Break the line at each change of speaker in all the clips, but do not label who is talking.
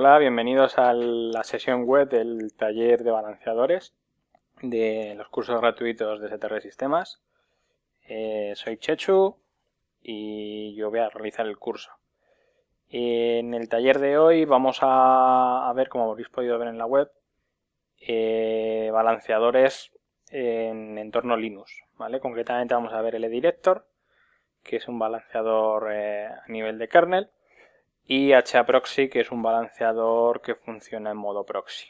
Hola, bienvenidos a la sesión web del taller de balanceadores de los cursos gratuitos de STR Sistemas. Eh, soy Chechu y yo voy a realizar el curso. En el taller de hoy vamos a, ver, como habéis podido ver en la web, eh, balanceadores en entorno Linux. ¿vale? Concretamente vamos a ver el Edirector, que es un balanceador eh, a nivel de kernel y HAProxy, que es un balanceador que funciona en modo proxy.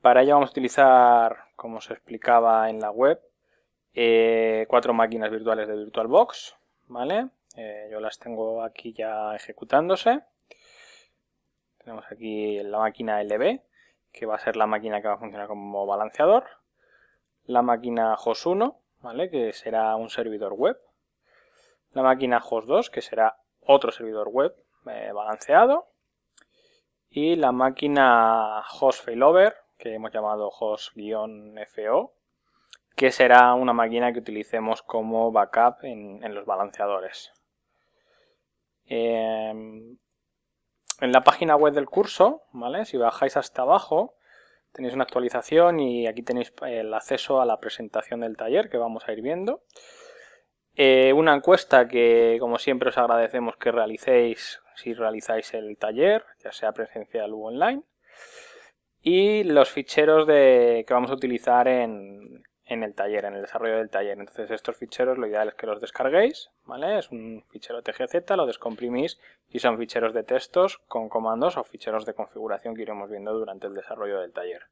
Para ello vamos a utilizar, como se explicaba en la web, eh, cuatro máquinas virtuales de VirtualBox, ¿vale? Eh, yo las tengo aquí ya ejecutándose. Tenemos aquí la máquina LB, que va a ser la máquina que va a funcionar como balanceador. La máquina HOS1, ¿vale? Que será un servidor web. La máquina HOS2, que será otro servidor web eh, balanceado y la máquina host failover que hemos llamado host-fo que será una máquina que utilicemos como backup en, los balanceadores. Em, en la página web del curso, ¿vale? si bajáis hasta abajo, tenéis una actualización y aquí tenéis eh, el acceso a la presentación del taller que vamos a ir viendo. Eh, una encuesta que, como siempre, os agradecemos que realicéis si realizáis el taller, ya sea presencial u online. Y los ficheros de, que vamos a utilizar en, en, el taller, en el desarrollo del taller. Entonces, estos ficheros lo ideal es que los descarguéis, ¿vale? Es un fichero TGZ, lo descomprimís y son ficheros de textos con comandos o ficheros de configuración que iremos viendo durante el desarrollo del taller.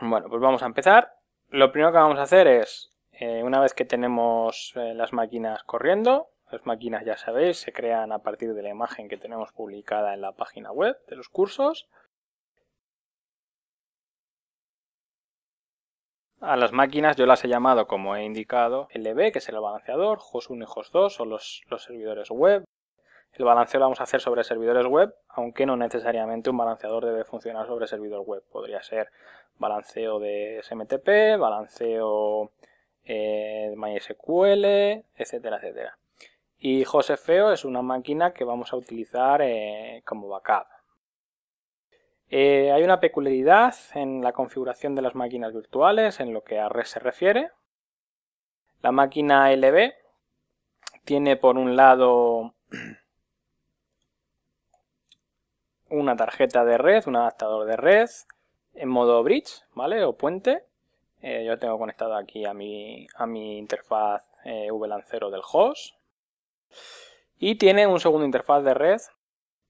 Bueno, pues vamos a empezar. Lo primero que vamos a hacer es eh, una vez que tenemos eh, las máquinas corriendo, las máquinas ya sabéis, se crean a partir de la imagen que tenemos publicada en la página web de los cursos. A las máquinas yo las he llamado, como he indicado, LB, e que es el balanceador, host 1 y host 2 son los, los servidores web, el balanceo lo vamos a hacer sobre servidores web, aunque no necesariamente un balanceador debe funcionar sobre servidor web. Podría ser balanceo de SMTP, balanceo eh, MySQL, etcétera, etcétera. Y Josefeo es una máquina que vamos a utilizar eh, como backup. Eh, hay una peculiaridad en la configuración de las máquinas virtuales en lo que a red se refiere. La máquina LB tiene por un lado una tarjeta de red, un adaptador de red en modo bridge, ¿vale? O puente. Eh, yo tengo conectado aquí a mi, a mi interfaz eh, VLAN0 del host. Y tiene un segundo interfaz de red.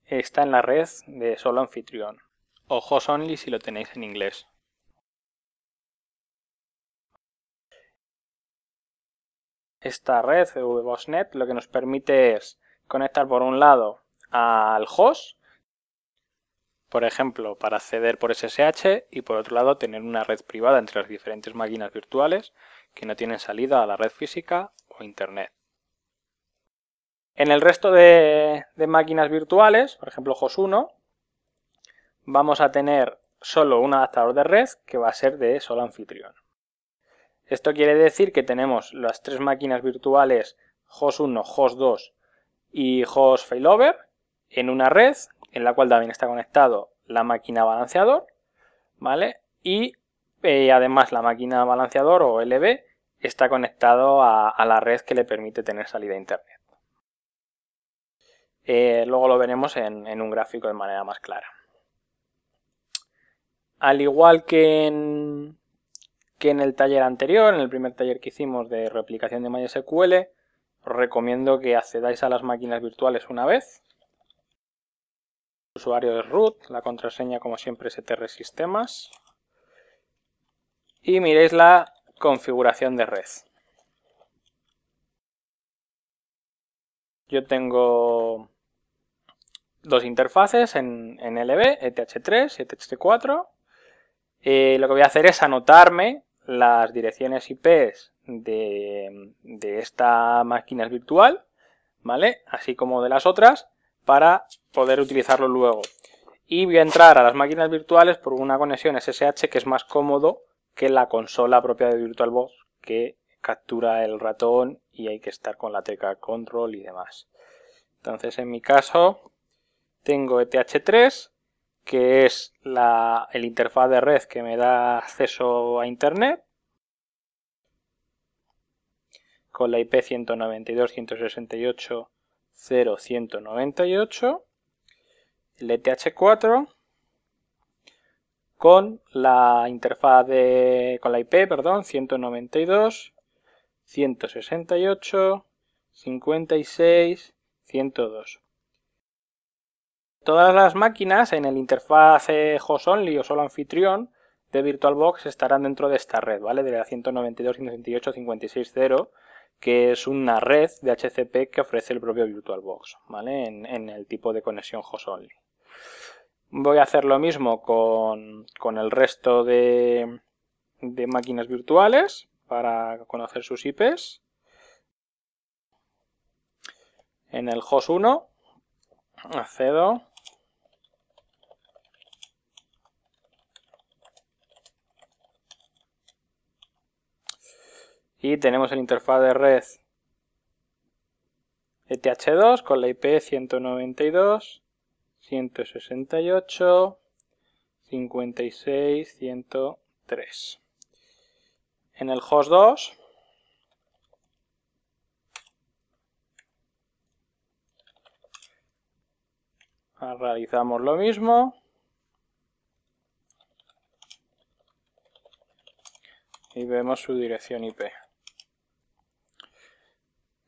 Está en la red de solo anfitrión. O host only si lo tenéis en inglés. Esta red VBOSNet lo que nos permite es conectar por un lado al host por ejemplo, para acceder por SSH y por otro lado tener una red privada entre las diferentes máquinas virtuales que no tienen salida a la red física o Internet. En el resto de, máquinas virtuales, por ejemplo HOS1, vamos a tener solo un adaptador de red que va a ser de solo anfitrión. Esto quiere decir que tenemos las tres máquinas virtuales HOS1, HOS2 y HOS Failover en una red en la cual también está conectado la máquina balanceador, ¿vale? Y eh, además la máquina balanceador o LB está conectado a, la red que le permite tener salida a internet. Eh, luego lo veremos en, un gráfico de manera más clara. Al igual que que en el taller anterior, en el primer taller que hicimos de replicación de MySQL, os recomiendo que accedáis a las máquinas virtuales una vez, usuario de root, la contraseña como siempre es e sistemas, y miréis la configuración de red. Yo tengo dos interfaces en, en LB, ETH3 e y ETH4. lo que voy a hacer es anotarme las direcciones IPs de, de esta máquina virtual, ¿vale? Así como de las otras, para poder utilizarlo luego. Y voy a entrar a las máquinas virtuales por una conexión SSH que es más cómodo que la consola propia de VirtualBox que captura el ratón y hay que estar con la tecla control y demás. Entonces en mi caso tengo ETH3 que es la, el interfaz de red que me da acceso a internet con la IP 192.168 0,198, el ETH4 con la interfaz de, con la IP, perdón, 192, 168, 56, 102. Todas las máquinas en el interfaz eh, host only o solo anfitrión de VirtualBox estarán dentro de esta red, ¿vale? De la 192, 168, 56, 0 que es una red de HCP que ofrece el propio VirtualBox, ¿vale? En, el tipo de conexión host only. Voy a hacer lo mismo con, el resto de, de máquinas virtuales para conocer sus IPs. En el host 1 accedo y tenemos el interfaz de red ETH2 con la IP 192, 168, 56, 103. En el host 2 realizamos lo mismo. Y vemos su dirección IP.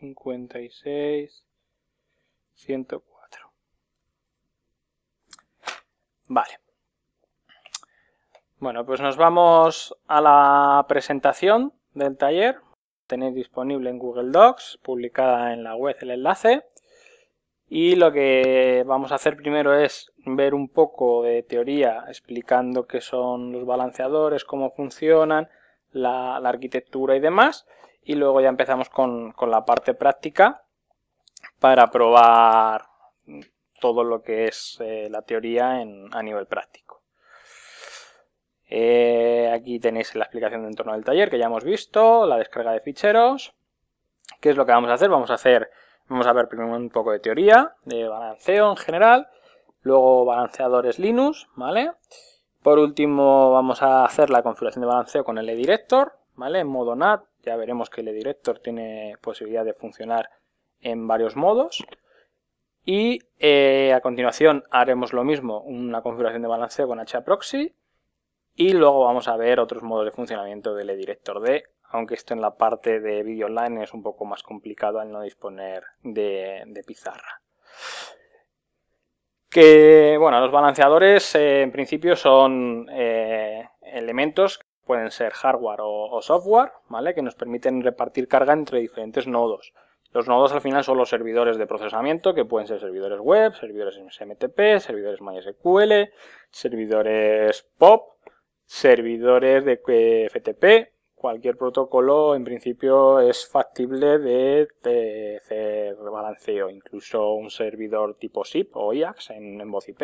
56, 104. Vale. Bueno, pues nos vamos a la presentación del taller. Tenéis disponible en Google Docs, publicada en la web el enlace. Y lo que vamos a hacer primero es ver un poco de teoría explicando qué son los balanceadores, cómo funcionan, la, la arquitectura y demás y luego ya empezamos con, la parte práctica para probar todo lo que es eh, la teoría en, a nivel práctico. Eh, aquí tenéis la explicación de entorno del taller que ya hemos visto, la descarga de ficheros. ¿Qué es lo que vamos a hacer? Vamos a hacer, vamos a ver primero un poco de teoría, de balanceo en general, luego balanceadores Linux, ¿vale? Por último vamos a hacer la configuración de balanceo con el director ¿vale? En modo NAT ya veremos que el director tiene posibilidad de funcionar en varios modos. Y eh, a continuación haremos lo mismo, una configuración de balanceo con HAProxy. Y luego vamos a ver otros modos de funcionamiento del E-Director D, aunque esto en la parte de video online es un poco más complicado al no disponer de, pizarra. Que, bueno, los balanceadores eh, en principio son eh, elementos pueden ser hardware o, software, ¿vale? Que nos permiten repartir carga entre diferentes nodos. Los nodos al final son los servidores de procesamiento, que pueden ser servidores web, servidores SMTP, servidores MySQL, servidores POP, servidores de FTP, cualquier protocolo en principio es factible de, hacer balanceo, incluso un servidor tipo SIP o IAX en, voz IP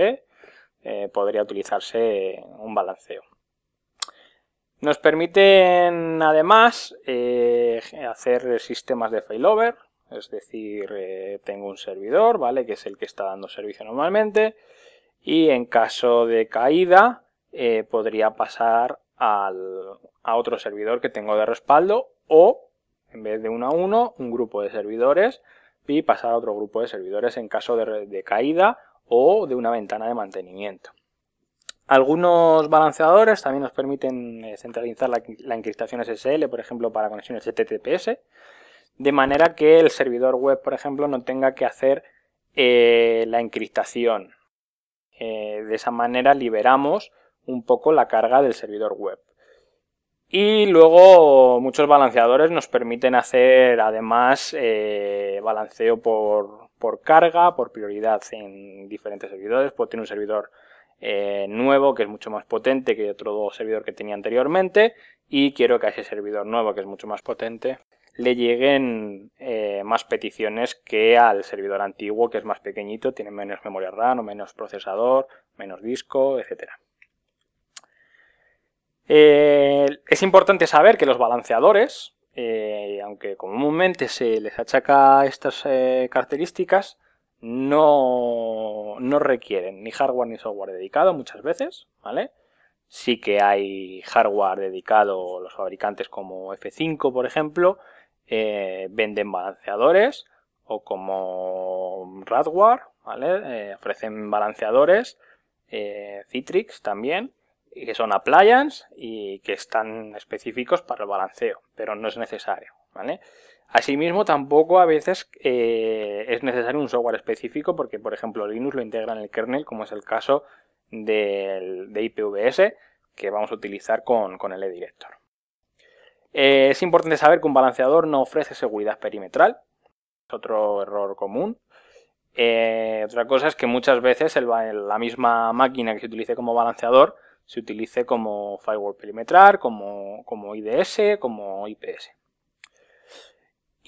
eh, podría utilizarse un balanceo. Nos permiten además eh, hacer sistemas de failover, es decir, eh, tengo un servidor, ¿vale? Que es el que está dando servicio normalmente. Y en caso de caída, eh, podría pasar a otro servidor que tengo de respaldo o, en vez de uno a uno, un grupo de servidores y pasar a otro grupo de servidores en caso de caída o de una ventana de mantenimiento. Algunos balanceadores también nos permiten eh, centralizar la, encriptación SSL, por ejemplo, para conexiones HTTPS, de manera que el servidor web, por ejemplo, no tenga que hacer eh, la encriptación. Eh, de esa manera liberamos un poco la carga del servidor web. Y luego muchos balanceadores nos permiten hacer además balanceo por, carga, por prioridad en diferentes servidores. Puedo tiene un servidor eh, nuevo que es mucho más potente que otro servidor que tenía anteriormente y quiero que a ese servidor nuevo que es mucho más potente le lleguen eh, más peticiones que al servidor antiguo que es más pequeñito, tiene menos memoria RAM o menos procesador, menos disco, etcétera. Eh, es importante saber que los balanceadores, aunque comúnmente se les achaca estas características, no, no requieren ni hardware ni software dedicado muchas veces, ¿vale? Sí que hay hardware dedicado, los fabricantes como F5, por ejemplo, eh, venden balanceadores o como Radware, ¿vale? Eh, ofrecen balanceadores, eh, Citrix también, que son appliance y que están específicos para el balanceo, pero no es necesario, ¿vale? Asimismo, tampoco a veces eh, es necesario un software específico porque, por ejemplo, Linux lo integra en el kernel, como es el caso del, de IPVS que vamos a utilizar con, el eDirector. Eh, es importante saber que un balanceador no ofrece seguridad perimetral, es otro error común. Eh, otra cosa es que muchas veces la misma máquina que se utilice como balanceador se utilice como firewall perimetral, como, como IDS, como IPS.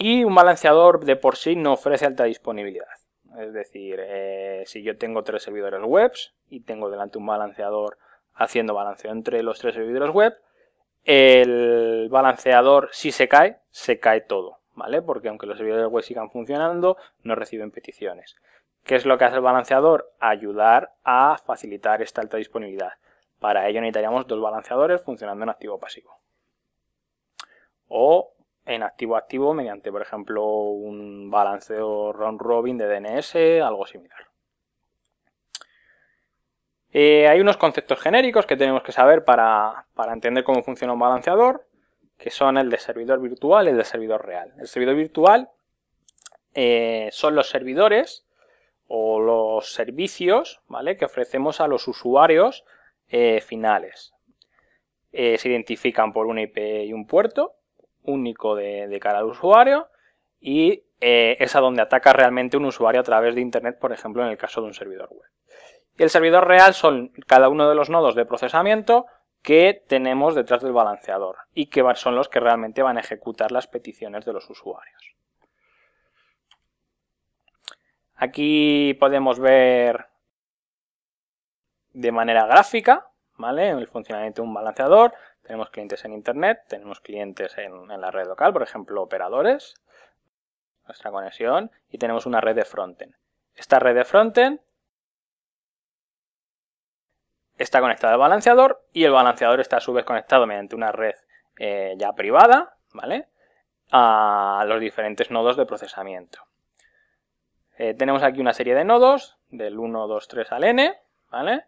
Y un balanceador de por sí no ofrece alta disponibilidad. Es decir, eh, si yo tengo tres servidores web y tengo delante un balanceador haciendo balanceo entre los tres servidores web, el balanceador si se cae, se cae todo, ¿vale? Porque aunque los servidores web sigan funcionando, no reciben peticiones. ¿Qué es lo que hace el balanceador? Ayudar a facilitar esta alta disponibilidad. Para ello necesitaríamos dos balanceadores funcionando en activo pasivo. O en activo activo mediante, por ejemplo, un balanceo round robin de DNS, algo similar. Eh, hay unos conceptos genéricos que tenemos que saber para, entender cómo funciona un balanceador, que son el de servidor virtual y el de servidor real. El servidor virtual eh, son los servidores o los servicios que ofrecemos a los usuarios eh, finales. se identifican por una IP y un puerto único de, cara al usuario y eh, es a donde ataca realmente un usuario a través de Internet, por ejemplo, en el caso de un servidor web. el servidor real son cada uno de los nodos de procesamiento que tenemos detrás del balanceador y que son los que realmente van a ejecutar las peticiones de los usuarios. Aquí podemos ver de manera gráfica ¿vale? el funcionamiento de un balanceador. Tenemos clientes en Internet, tenemos clientes en, la red local, por ejemplo, operadores, nuestra conexión, y tenemos una red de frontend. Esta red de frontend está conectada al balanceador y el balanceador está a su vez conectado mediante una red eh, ya privada, ¿vale? A los diferentes nodos de procesamiento. Eh, tenemos aquí una serie de nodos, del 1, 2, 3 al n, ¿vale?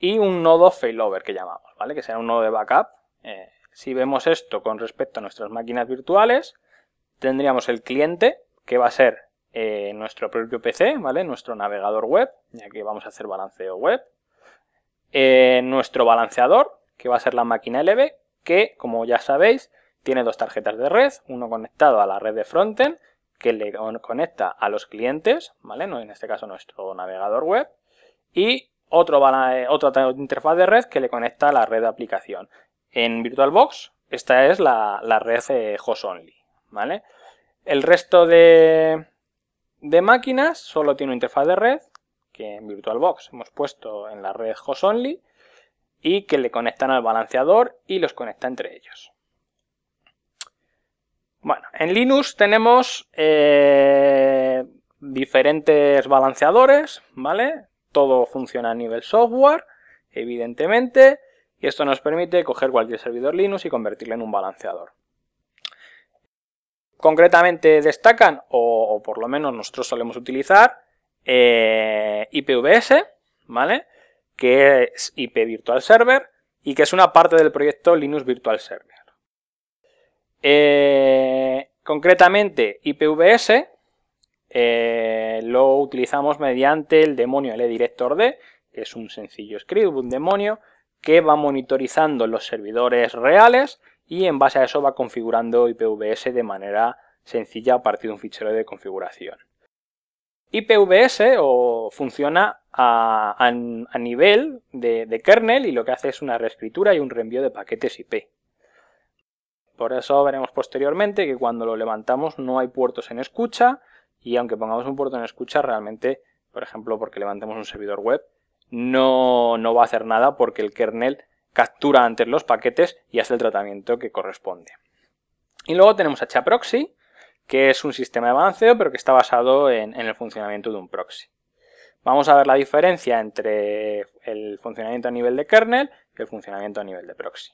Y un nodo failover que llamamos, ¿vale? Que será un nodo de backup eh, si vemos esto con respecto a nuestras máquinas virtuales, tendríamos el cliente, que va a ser eh, nuestro propio PC, Nuestro navegador web, ya que vamos a hacer balanceo web. Eh, nuestro balanceador, que va a ser la máquina LB, que, como ya sabéis, tiene dos tarjetas de red, uno conectado a la red de frontend, que le conecta a los clientes, En este caso nuestro navegador web, y otro, otra interfaz de red que le conecta a la red de aplicación. En VirtualBox, esta es la, red eh, host only, ¿vale? El resto de, máquinas solo tiene una interfaz de red, que en VirtualBox hemos puesto en la red host only, y que le conectan al balanceador y los conecta entre ellos. Bueno, en Linux tenemos eh, diferentes balanceadores, ¿vale? Todo funciona a nivel software, evidentemente y esto nos permite coger cualquier servidor Linux y convertirlo en un balanceador. Concretamente destacan, o, por lo menos nosotros solemos utilizar, eh, IPVS, ¿vale? que es IP Virtual Server y que es una parte del proyecto Linux Virtual Server. Eh, concretamente, IPVS eh, lo utilizamos mediante el demonio LDirectorD, que es un sencillo script, un demonio, que va monitorizando los servidores reales y en base a eso va configurando IPVS de manera sencilla a partir de un fichero de configuración. IPVS funciona a, nivel de, kernel y lo que hace es una reescritura y un reenvío de paquetes IP. Por eso veremos posteriormente que cuando lo levantamos no hay puertos en escucha y aunque pongamos un puerto en escucha realmente, por ejemplo, porque levantemos un servidor web, no, no va a hacer nada porque el kernel captura antes los paquetes y hace el tratamiento que corresponde. Y luego tenemos HAProxy, que es un sistema de balanceo, pero que está basado en, el funcionamiento de un proxy. Vamos a ver la diferencia entre el funcionamiento a nivel de kernel y el funcionamiento a nivel de proxy.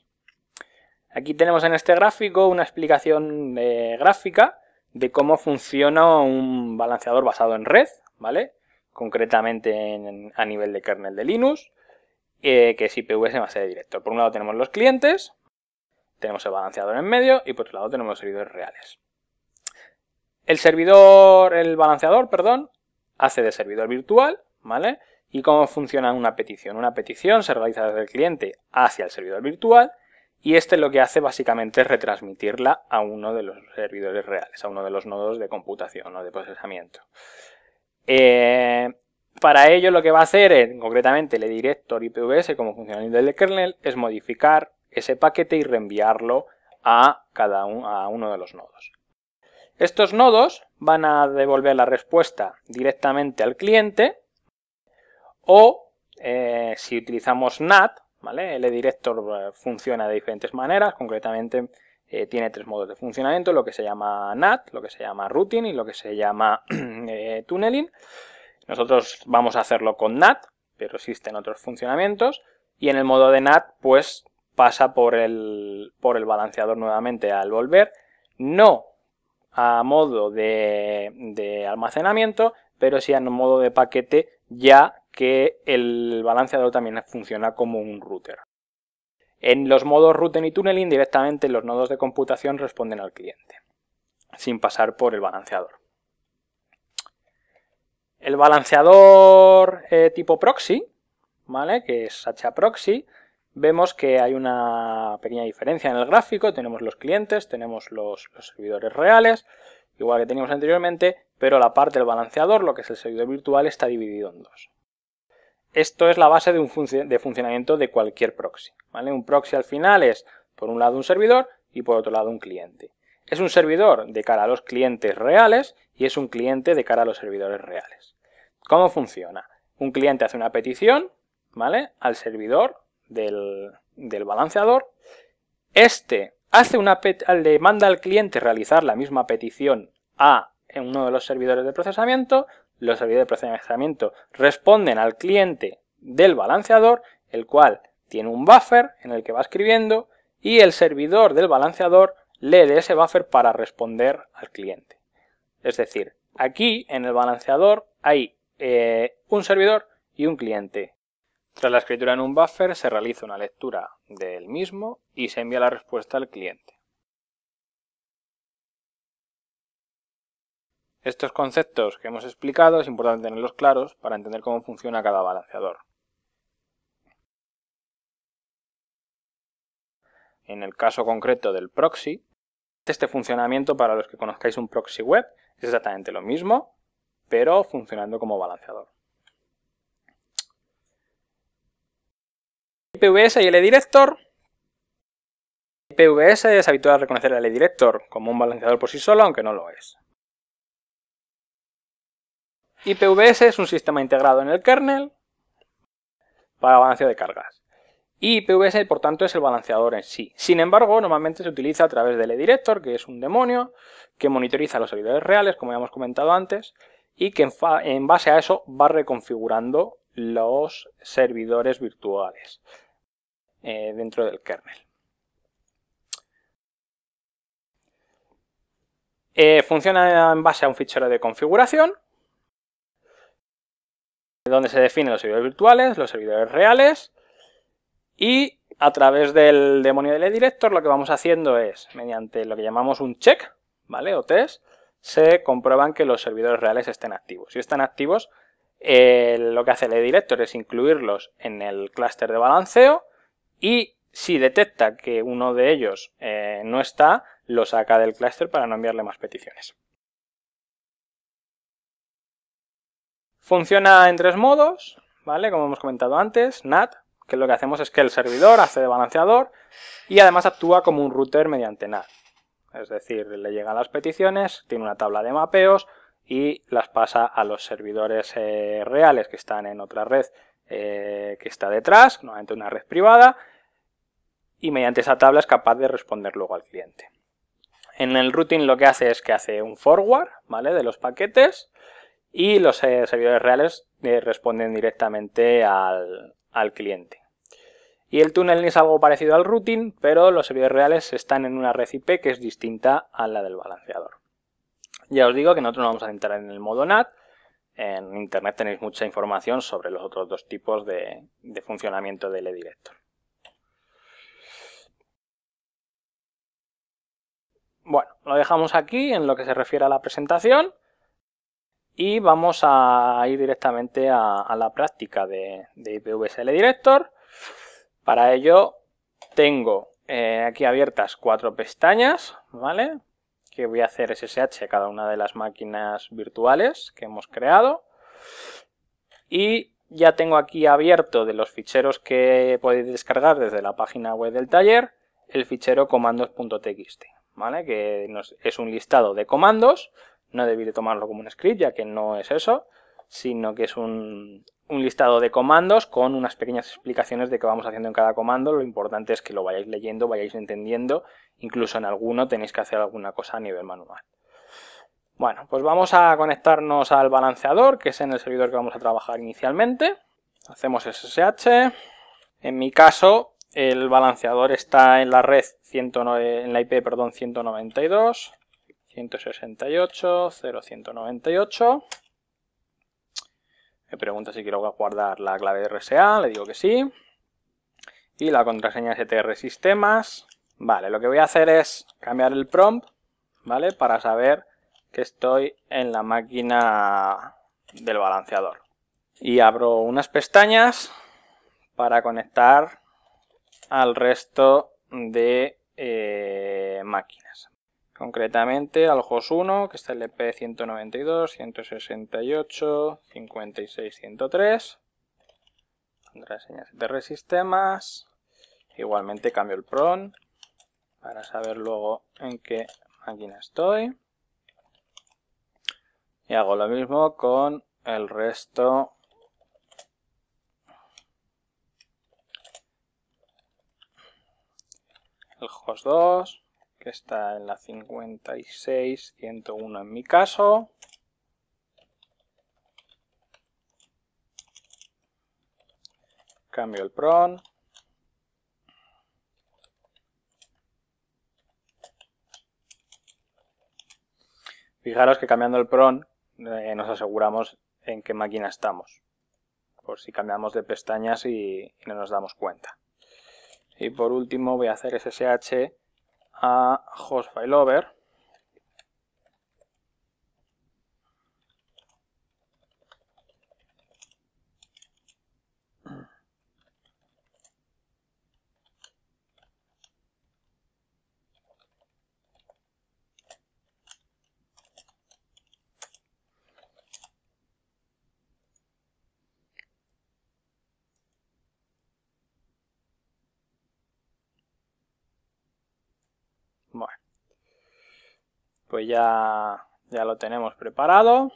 Aquí tenemos en este gráfico una explicación eh, gráfica de cómo funciona un balanceador basado en red, ¿vale? concretamente a nivel de kernel de Linux, eh, que es IPVS más de directo Por un lado tenemos los clientes, tenemos el balanceador en medio y por otro lado tenemos los servidores reales. El servidor, el balanceador, perdón, hace de servidor virtual, ¿vale? ¿Y cómo funciona una petición? Una petición se realiza desde el cliente hacia el servidor virtual y este lo que hace básicamente es retransmitirla a uno de los servidores reales, a uno de los nodos de computación o de procesamiento. Eh, para ello lo que va a hacer concretamente el director IPvs como funcionalidad del kernel es modificar ese paquete y reenviarlo a cada uno de los nodos. Estos nodos van a devolver la respuesta directamente al cliente o eh, si utilizamos NAT, ¿vale? El director eh, funciona de diferentes maneras, concretamente eh, tiene tres modos de funcionamiento, lo que se llama NAT, lo que se llama routing y lo que se llama eh, tunneling. Nosotros vamos a hacerlo con NAT, pero existen otros funcionamientos. Y en el modo de NAT, pues pasa por el, por el balanceador nuevamente al volver, no a modo de, de almacenamiento, pero sí a modo de paquete, ya que el balanceador también funciona como un router. En los modos routing y tunneling directamente los nodos de computación responden al cliente, sin pasar por el balanceador. El balanceador eh, tipo proxy, ¿vale? que es proxy, vemos que hay una pequeña diferencia en el gráfico, tenemos los clientes, tenemos los, los servidores reales, igual que teníamos anteriormente, pero la parte del balanceador, lo que es el servidor virtual, está dividido en dos. Esto es la base de, un de funcionamiento de cualquier proxy. ¿vale? Un proxy al final es, por un lado, un servidor y por otro lado, un cliente. Es un servidor de cara a los clientes reales y es un cliente de cara a los servidores reales. ¿Cómo funciona? Un cliente hace una petición ¿vale? al servidor del, balanceador. Este hace una le manda al cliente realizar la misma petición a uno de los servidores de procesamiento los servidores de procesamiento responden al cliente del balanceador, el cual tiene un buffer en el que va escribiendo y el servidor del balanceador lee de ese buffer para responder al cliente. Es decir, aquí en el balanceador hay eh, un servidor y un cliente. Tras la escritura en un buffer se realiza una lectura del mismo y se envía la respuesta al cliente. Estos conceptos que hemos explicado es importante tenerlos claros para entender cómo funciona cada balanceador. En el caso concreto del proxy, este funcionamiento para los que conozcáis un proxy web es exactamente lo mismo, pero funcionando como balanceador. IPvS y el director IPvS es habitual reconocer el director como un balanceador por sí solo, aunque no lo es. IPVS es un sistema integrado en el kernel para balanceo de cargas. Y IPVS, por tanto, es el balanceador en sí. Sin embargo, normalmente se utiliza a través del e-director que es un demonio que monitoriza los servidores reales, como ya hemos comentado antes, y que en, base a eso va reconfigurando los servidores virtuales eh, dentro del kernel. Eh, funciona en base a un fichero de configuración donde se definen los servidores virtuales, los servidores reales y a través del demonio del director lo que vamos haciendo es, mediante lo que llamamos un check, ¿vale? O test, se comprueban que los servidores reales estén activos. Si están activos, eh, lo que hace el director es incluirlos en el clúster de balanceo y si detecta que uno de ellos eh, no está, lo saca del clúster para no enviarle más peticiones. Funciona en tres modos, ¿vale? Como hemos comentado antes, NAT, que lo que hacemos es que el servidor hace de balanceador y además actúa como un router mediante NAT. Es decir, le llegan las peticiones, tiene una tabla de mapeos y las pasa a los servidores eh, reales que están en otra red eh, que está detrás, normalmente una red privada, y mediante esa tabla es capaz de responder luego al cliente. En el routing lo que hace es que hace un forward, ¿vale? De los paquetes, y los eh, servidores reales eh, responden directamente al, cliente. Y el túnel es algo parecido al routing, pero los servidores reales están en una red que es distinta a la del balanceador. Ya os digo que nosotros no vamos a entrar en el modo NAT. En internet tenéis mucha información sobre los otros dos tipos de, de funcionamiento del E-Director. Bueno, lo dejamos aquí en lo que se refiere a la presentación. Y vamos a ir directamente a, la práctica de, de, IPVSL Director. Para ello tengo eh, aquí abiertas cuatro pestañas, ¿vale? Que voy a hacer SSH a cada una de las máquinas virtuales que hemos creado. Y ya tengo aquí abierto de los ficheros que podéis descargar desde la página web del taller el fichero comandos.txt, ¿vale? Que es un listado de comandos no debí tomarlo como un script, ya que no es eso, sino que es un, listado de comandos con unas pequeñas explicaciones de qué vamos haciendo en cada comando. Lo importante es que lo vayáis leyendo, vayáis entendiendo, incluso en alguno tenéis que hacer alguna cosa a nivel manual. Bueno, pues vamos a conectarnos al balanceador, que es en el servidor que vamos a trabajar inicialmente. Hacemos SSH. En mi caso, el balanceador está en la red en la IP, perdón, 192. 168, 0198 Me pregunta si quiero guardar la clave de RSA, le digo que sí. Y la contraseña STR e sistemas. Vale, lo que voy a hacer es cambiar el prompt, ¿vale? Para saber que estoy en la máquina del balanceador. Y abro unas pestañas para conectar al resto de eh, máquinas. Concretamente al JOS 1, que está el EP 192, 168, 56, 103. señas de resistemas. Igualmente cambio el PRON para saber luego en qué máquina estoy. Y hago lo mismo con el resto el host 2 que está en la 56101 en mi caso. Cambio el PRON. Fijaros que cambiando el PRON eh, nos aseguramos en qué máquina estamos. Por si cambiamos de pestañas y no nos damos cuenta. Y por último voy a hacer SSH a host over. pues ya, ya lo tenemos preparado.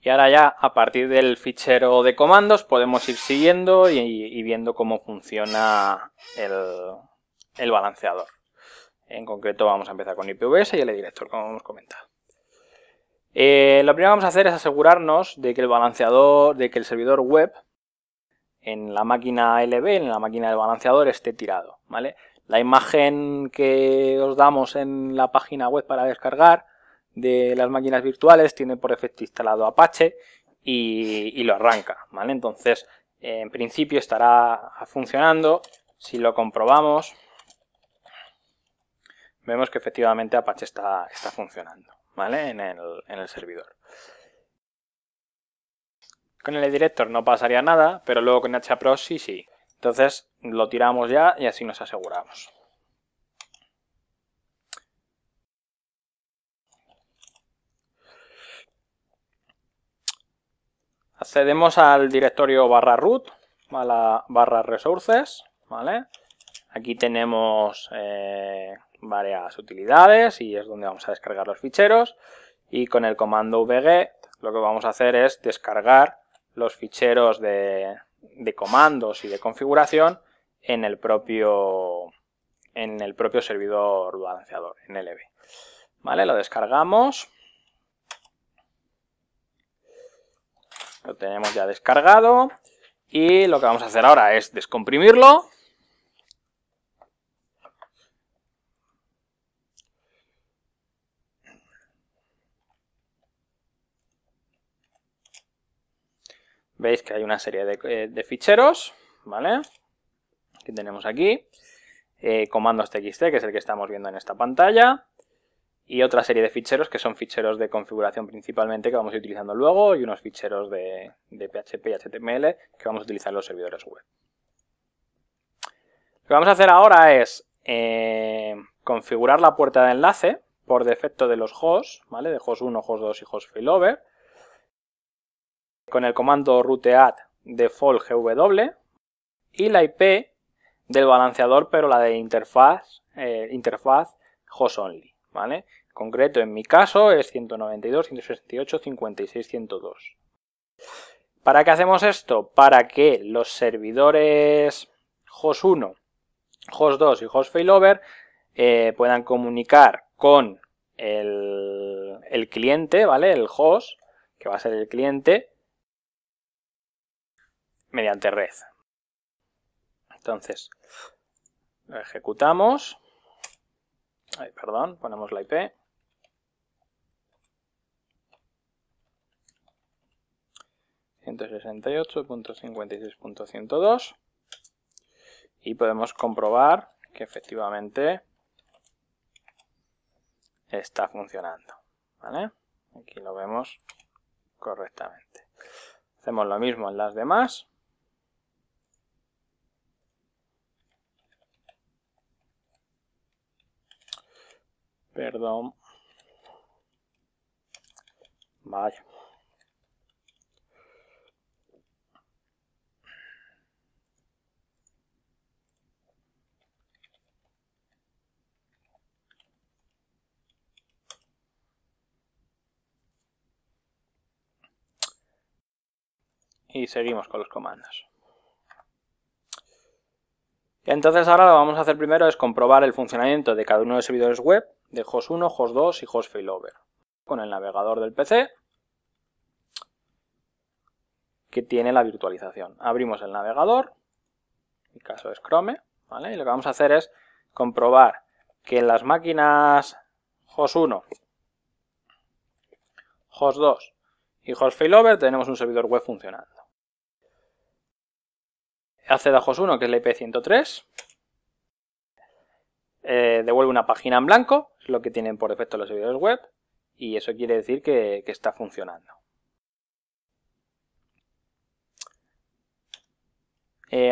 Y ahora ya a partir del fichero de comandos podemos ir siguiendo y, viendo cómo funciona el, balanceador. En concreto vamos a empezar con IPvs y el director, como hemos comentado. Eh, lo primero que vamos a hacer es asegurarnos de que el balanceador, de que el servidor web en la máquina LB, en la máquina del balanceador, esté tirado. ¿vale? la imagen que os damos en la página web para descargar de las máquinas virtuales tiene por efecto instalado Apache y, lo arranca, ¿vale? Entonces, en principio estará funcionando. Si lo comprobamos, vemos que efectivamente Apache está, funcionando, ¿vale? En el, servidor. Con el director no pasaría nada, pero luego con sí, sí. Entonces lo tiramos ya y así nos aseguramos. Accedemos al directorio barra root, a la barra resources, ¿vale? Aquí tenemos eh, varias utilidades y es donde vamos a descargar los ficheros. Y con el comando vg lo que vamos a hacer es descargar los ficheros de, de comandos y de configuración en el propio, en el propio servidor balanceador, en LB. ¿Vale? Lo descargamos. Lo tenemos ya descargado. Y lo que vamos a hacer ahora es descomprimirlo Veis que hay una serie eh, de, ficheros, ¿vale? Que tenemos aquí. Eh, comandos txt, que es el que estamos viendo en esta pantalla. Y otra serie de ficheros que son ficheros de configuración principalmente que vamos a ir utilizando luego y unos ficheros de, PHP y HTML que vamos a utilizar en los servidores web. Lo que vamos a hacer ahora es eh, configurar la puerta de enlace por defecto de los hosts, ¿vale? De host 1, host 2 y host failover con el comando add default gw y la IP del balanceador, pero la de interfaz, eh, interfaz host only, ¿vale? Concreto en mi caso es 192, 168, 56, 102. ¿Para qué hacemos esto? Para que los servidores host 1, host 2 y host failover eh, puedan comunicar con el, el cliente, ¿vale? El host, que va a ser el cliente, mediante red. Entonces, lo ejecutamos. perdón, ponemos la IP. ...168.56.102... ...y podemos comprobar que efectivamente está funcionando. ¿vale? Aquí lo vemos correctamente. Hacemos lo mismo en las demás. Perdón. Vaya. y seguimos con los comandos. Entonces ahora lo que vamos a hacer primero es comprobar el funcionamiento de cada uno de los servidores web de host1, host2 y hostfailover failover. Con el navegador del PC que tiene la virtualización. Abrimos el navegador, en mi caso es Chrome, ¿vale? y lo que vamos a hacer es comprobar que en las máquinas host1, host2 y hostfailover failover tenemos un servidor web funcionando. Acceda a host1 que es la IP103, eh, devuelve una página en blanco lo que tienen por defecto los servidores web y eso quiere decir que, está funcionando.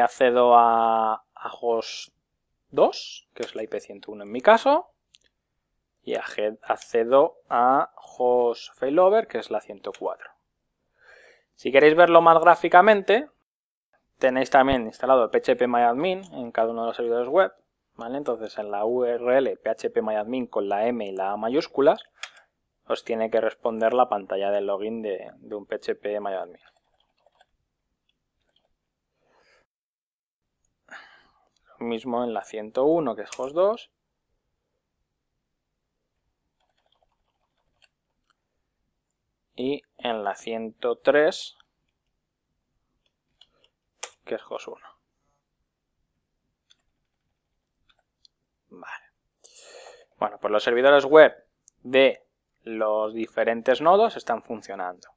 accedo a, a host 2, que es la IP101 en mi caso, y accedo a host failover, que es la 104. Si queréis verlo más gráficamente, tenéis también instalado el phpMyAdmin en cada uno de los servidores web, entonces en la URL phpMyAdmin con la M y la A mayúsculas os tiene que responder la pantalla de login de, de un phpMyAdmin. Lo mismo en la 101 que es host2 y en la 103 que es host1. Bueno, pues los servidores web de los diferentes nodos están funcionando.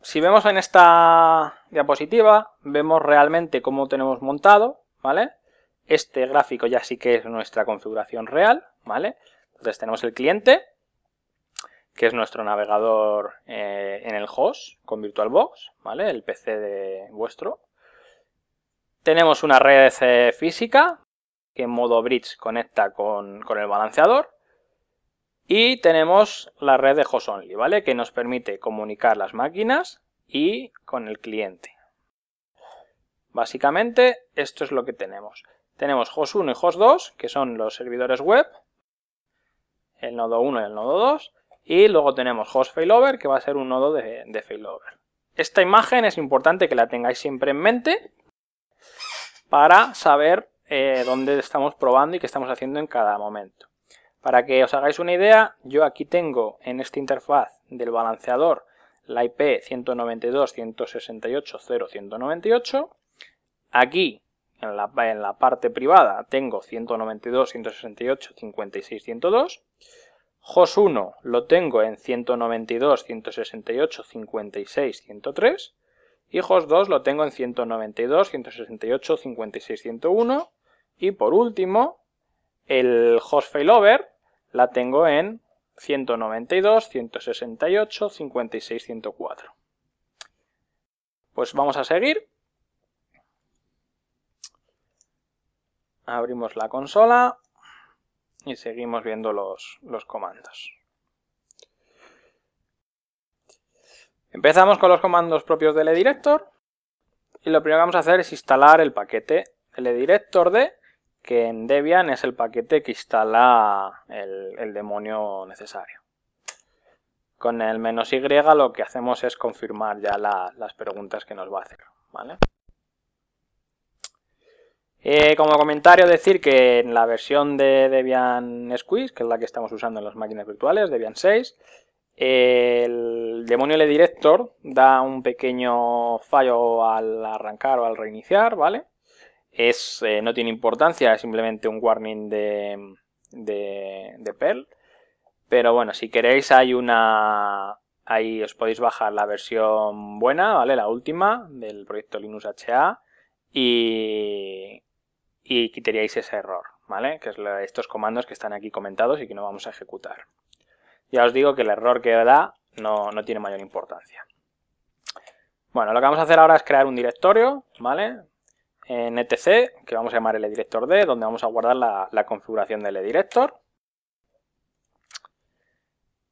Si vemos en esta diapositiva, vemos realmente cómo tenemos montado, ¿vale? Este gráfico ya sí que es nuestra configuración real, ¿vale? Entonces tenemos el cliente, que es nuestro navegador eh, en el host con VirtualBox, ¿vale? El PC de vuestro. Tenemos una red física que en modo bridge conecta con, el balanceador. Y tenemos la red de host only, ¿vale? Que nos permite comunicar las máquinas y con el cliente. Básicamente esto es lo que tenemos. Tenemos host 1 y host 2, que son los servidores web, el nodo 1 y el nodo 2 y luego tenemos host failover, que va a ser un nodo de, failover. Esta imagen es importante que la tengáis siempre en mente para saber eh, dónde estamos probando y qué estamos haciendo en cada momento. Para que os hagáis una idea, yo aquí tengo en esta interfaz del balanceador la IP 192.168.0.198. Aquí, en la, en la parte privada, tengo 192.168.56.102. HOS 1 lo tengo en 192, 168, 56, 103 y HOS 2 lo tengo en 192, 168, 56, 101 y por último el HOS failover la tengo en 192, 168, 56, 104. Pues vamos a seguir. Abrimos la consola y seguimos viendo los, comandos. Empezamos con los comandos propios del e-director. y lo primero que vamos a hacer es instalar el paquete e-director de que en Debian es el paquete que instala el, demonio necesario. Con el menos "-y", lo que hacemos es confirmar ya las preguntas que nos va a hacer. ¿vale? Eh, como comentario decir que en la versión de Debian Squeeze, que es la que estamos usando en las máquinas virtuales, Debian 6, el demonio le director da un pequeño fallo al arrancar o al reiniciar, ¿vale? Es, eh, no tiene importancia, es simplemente un warning de, de, Perl. Pero bueno, si queréis hay una, Ahí os podéis bajar la versión buena, ¿vale? La última del proyecto Linux HA. Y, y quitaríais ese error, ¿vale? Que es estos comandos que están aquí comentados y que no vamos a ejecutar. Ya os digo que el error que da no, tiene mayor importancia. Bueno, lo que vamos a hacer ahora es crear un directorio, ¿vale? En etc, que vamos a llamar el director d donde vamos a guardar la, configuración del director.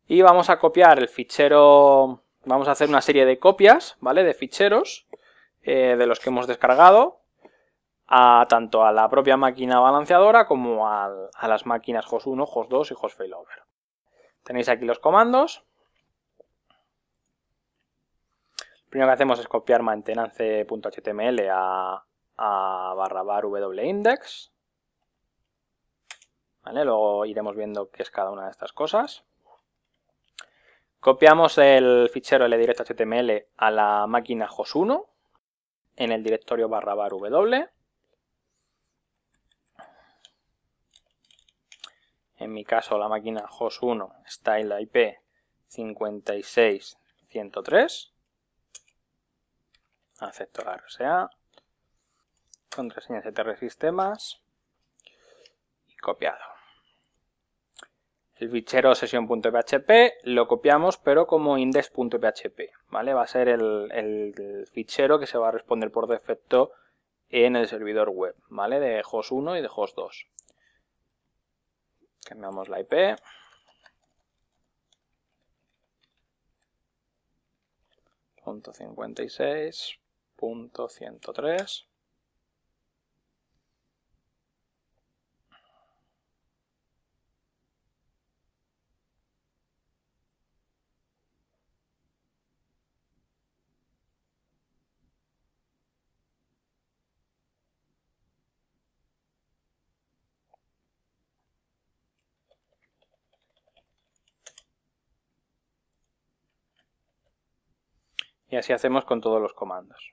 Y vamos a copiar el fichero, vamos a hacer una serie de copias, ¿vale? De ficheros eh, de los que hemos descargado tanto a la propia máquina balanceadora como a, las máquinas HOS1, HOS2 y HOS Tenéis aquí los comandos. Lo primero que hacemos es copiar maintenance.html a, a barra bar windex. ¿Vale? Luego iremos viendo qué es cada una de estas cosas. Copiamos el fichero ldirecto.html a la máquina HOS1 en el directorio barra bar w. En mi caso la máquina host 1 está en la IP 56103. Acepto la RSA. Contraseña CTR Sistemas. Y copiado. El fichero sesión.php lo copiamos pero como index.php, ¿vale? Va a ser el, fichero que se va a responder por defecto en el servidor web, ¿vale? De host 1 y de host 2. Cambiamos la IP. Punto 56, punto 103. Y así hacemos con todos los comandos.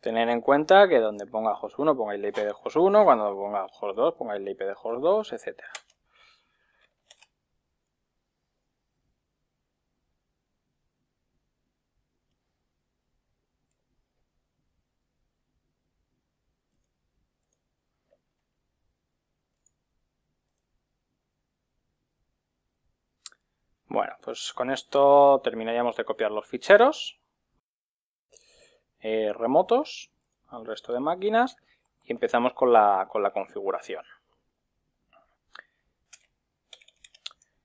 Tener en cuenta que donde ponga host1 pongáis la IP de host1, cuando ponga host2 pongáis la IP de host2, etcétera. Bueno, pues con esto terminaríamos de copiar los ficheros eh, remotos al resto de máquinas y empezamos con la, configuración.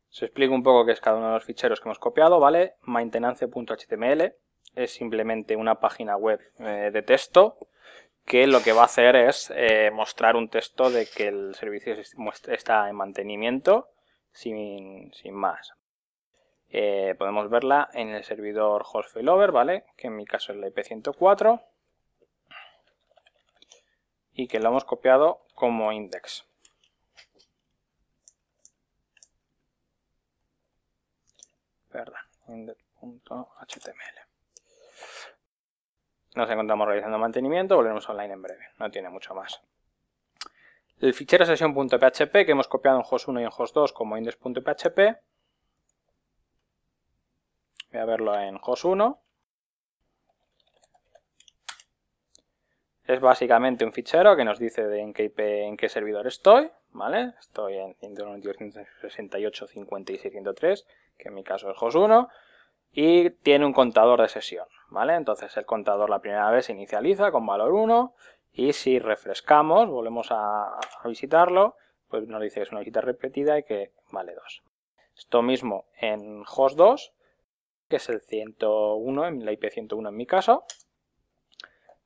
Se explica un poco qué es cada uno de los ficheros que hemos copiado, ¿vale? Maintenance.html es simplemente una página web eh, de texto que lo que va a hacer es eh, mostrar un texto de que el servicio está en mantenimiento sin, sin más. Eh, podemos verla en el servidor Hostfailover, ¿vale? Que en mi caso es la IP104 y que lo hemos copiado como index.
Perdón, index.html.
Nos encontramos realizando mantenimiento, volveremos online en breve, no tiene mucho más. El fichero sesión.php que hemos copiado en host1 y en host2 como index.php Voy a verlo en host 1. Es básicamente un fichero que nos dice en qué IP, en qué servidor estoy, ¿vale? Estoy en 192.168.56.103, que en mi caso es host 1, y tiene un contador de sesión, ¿vale? Entonces el contador la primera vez se inicializa con valor 1, y si refrescamos, volvemos a, visitarlo, pues nos dice que es una visita repetida y que vale 2. Esto mismo en host 2, que es el 101, en la IP101 en mi caso.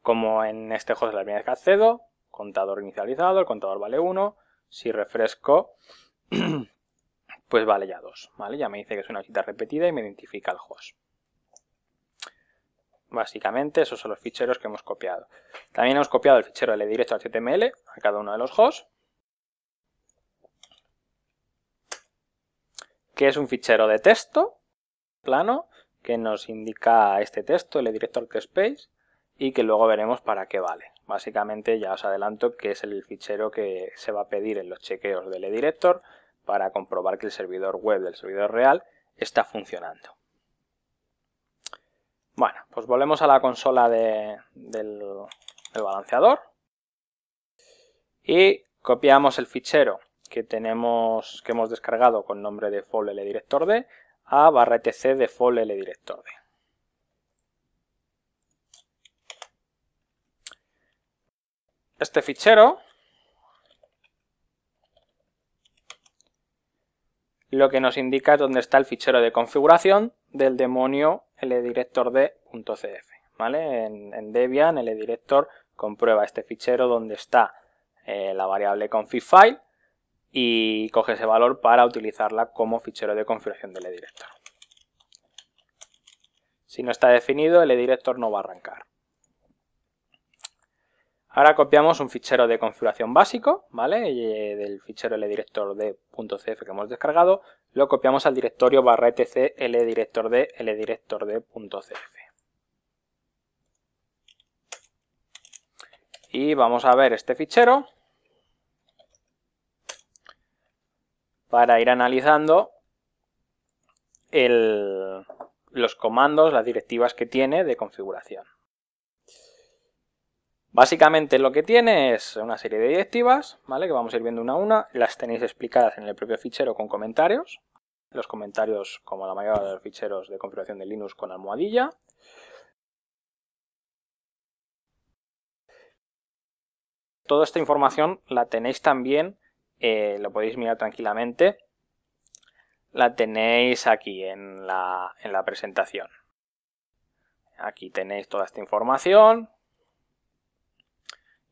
Como en este host de la primera vez que accedo, contador inicializado, el contador vale 1. Si refresco, pues vale ya 2, Ya me dice que es una cita repetida y me identifica el host. Básicamente, esos son los ficheros que hemos copiado. También hemos copiado el fichero de directo HTML a cada uno de los hosts. Que es un fichero de texto plano que nos indica este texto, el director space, y que luego veremos para qué vale. Básicamente ya os adelanto que es el fichero que se va a pedir en los chequeos del director para comprobar que el servidor web del servidor real está funcionando. Bueno, pues volvemos a la consola del, balanceador y copiamos el fichero que tenemos que hemos descargado con nombre de el director a barra etc default director. Este fichero lo que nos indica es dónde está el fichero de configuración del demonio ldirectord.cf. ¿vale? En, en Debian, director comprueba este fichero donde está eh, la variable config file y coge ese valor para utilizarla como fichero de configuración del E-Director. Si no está definido, el edirector no va a arrancar. Ahora copiamos un fichero de configuración básico, ¿vale? Eh, del fichero ldirector de .cf que hemos descargado, lo copiamos al directorio barra etc ldirector de ldirector de Y vamos a ver este fichero para ir analizando los comandos, las directivas que tiene de configuración. Básicamente lo que tiene es una serie de directivas, ¿vale? Que vamos a ir viendo una a una. Las tenéis explicadas en el propio fichero con comentarios. Los comentarios, como la mayoría de los ficheros de configuración de Linux, con almohadilla. Toda esta información la tenéis también eh, lo podéis mirar tranquilamente. La tenéis aquí en la, en la presentación. Aquí tenéis toda esta información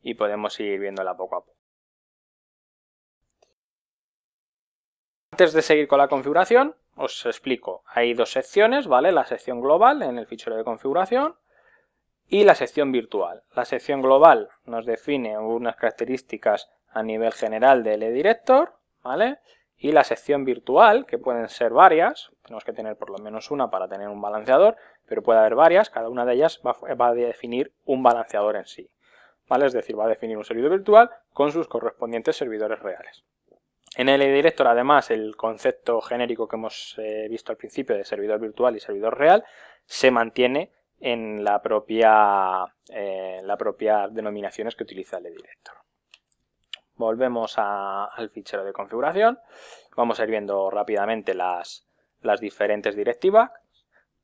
y podemos ir viéndola poco a poco. Antes de seguir con la configuración, os explico. Hay dos secciones, ¿vale? La sección global en el fichero de configuración y la sección virtual. La sección global nos define unas características a nivel general de director, ¿vale? Y la sección virtual, que pueden ser varias, tenemos que tener por lo menos una para tener un balanceador, pero puede haber varias, cada una de ellas va, a definir un balanceador en sí. ¿Vale? Es decir, va a definir un servidor virtual con sus correspondientes servidores reales. En el director, además, el concepto genérico que hemos eh, visto al principio de servidor virtual y servidor real se mantiene en la propia, eh, la propia denominaciones que utiliza el director. Volvemos al fichero de configuración. Vamos a ir viendo rápidamente las, diferentes directivas.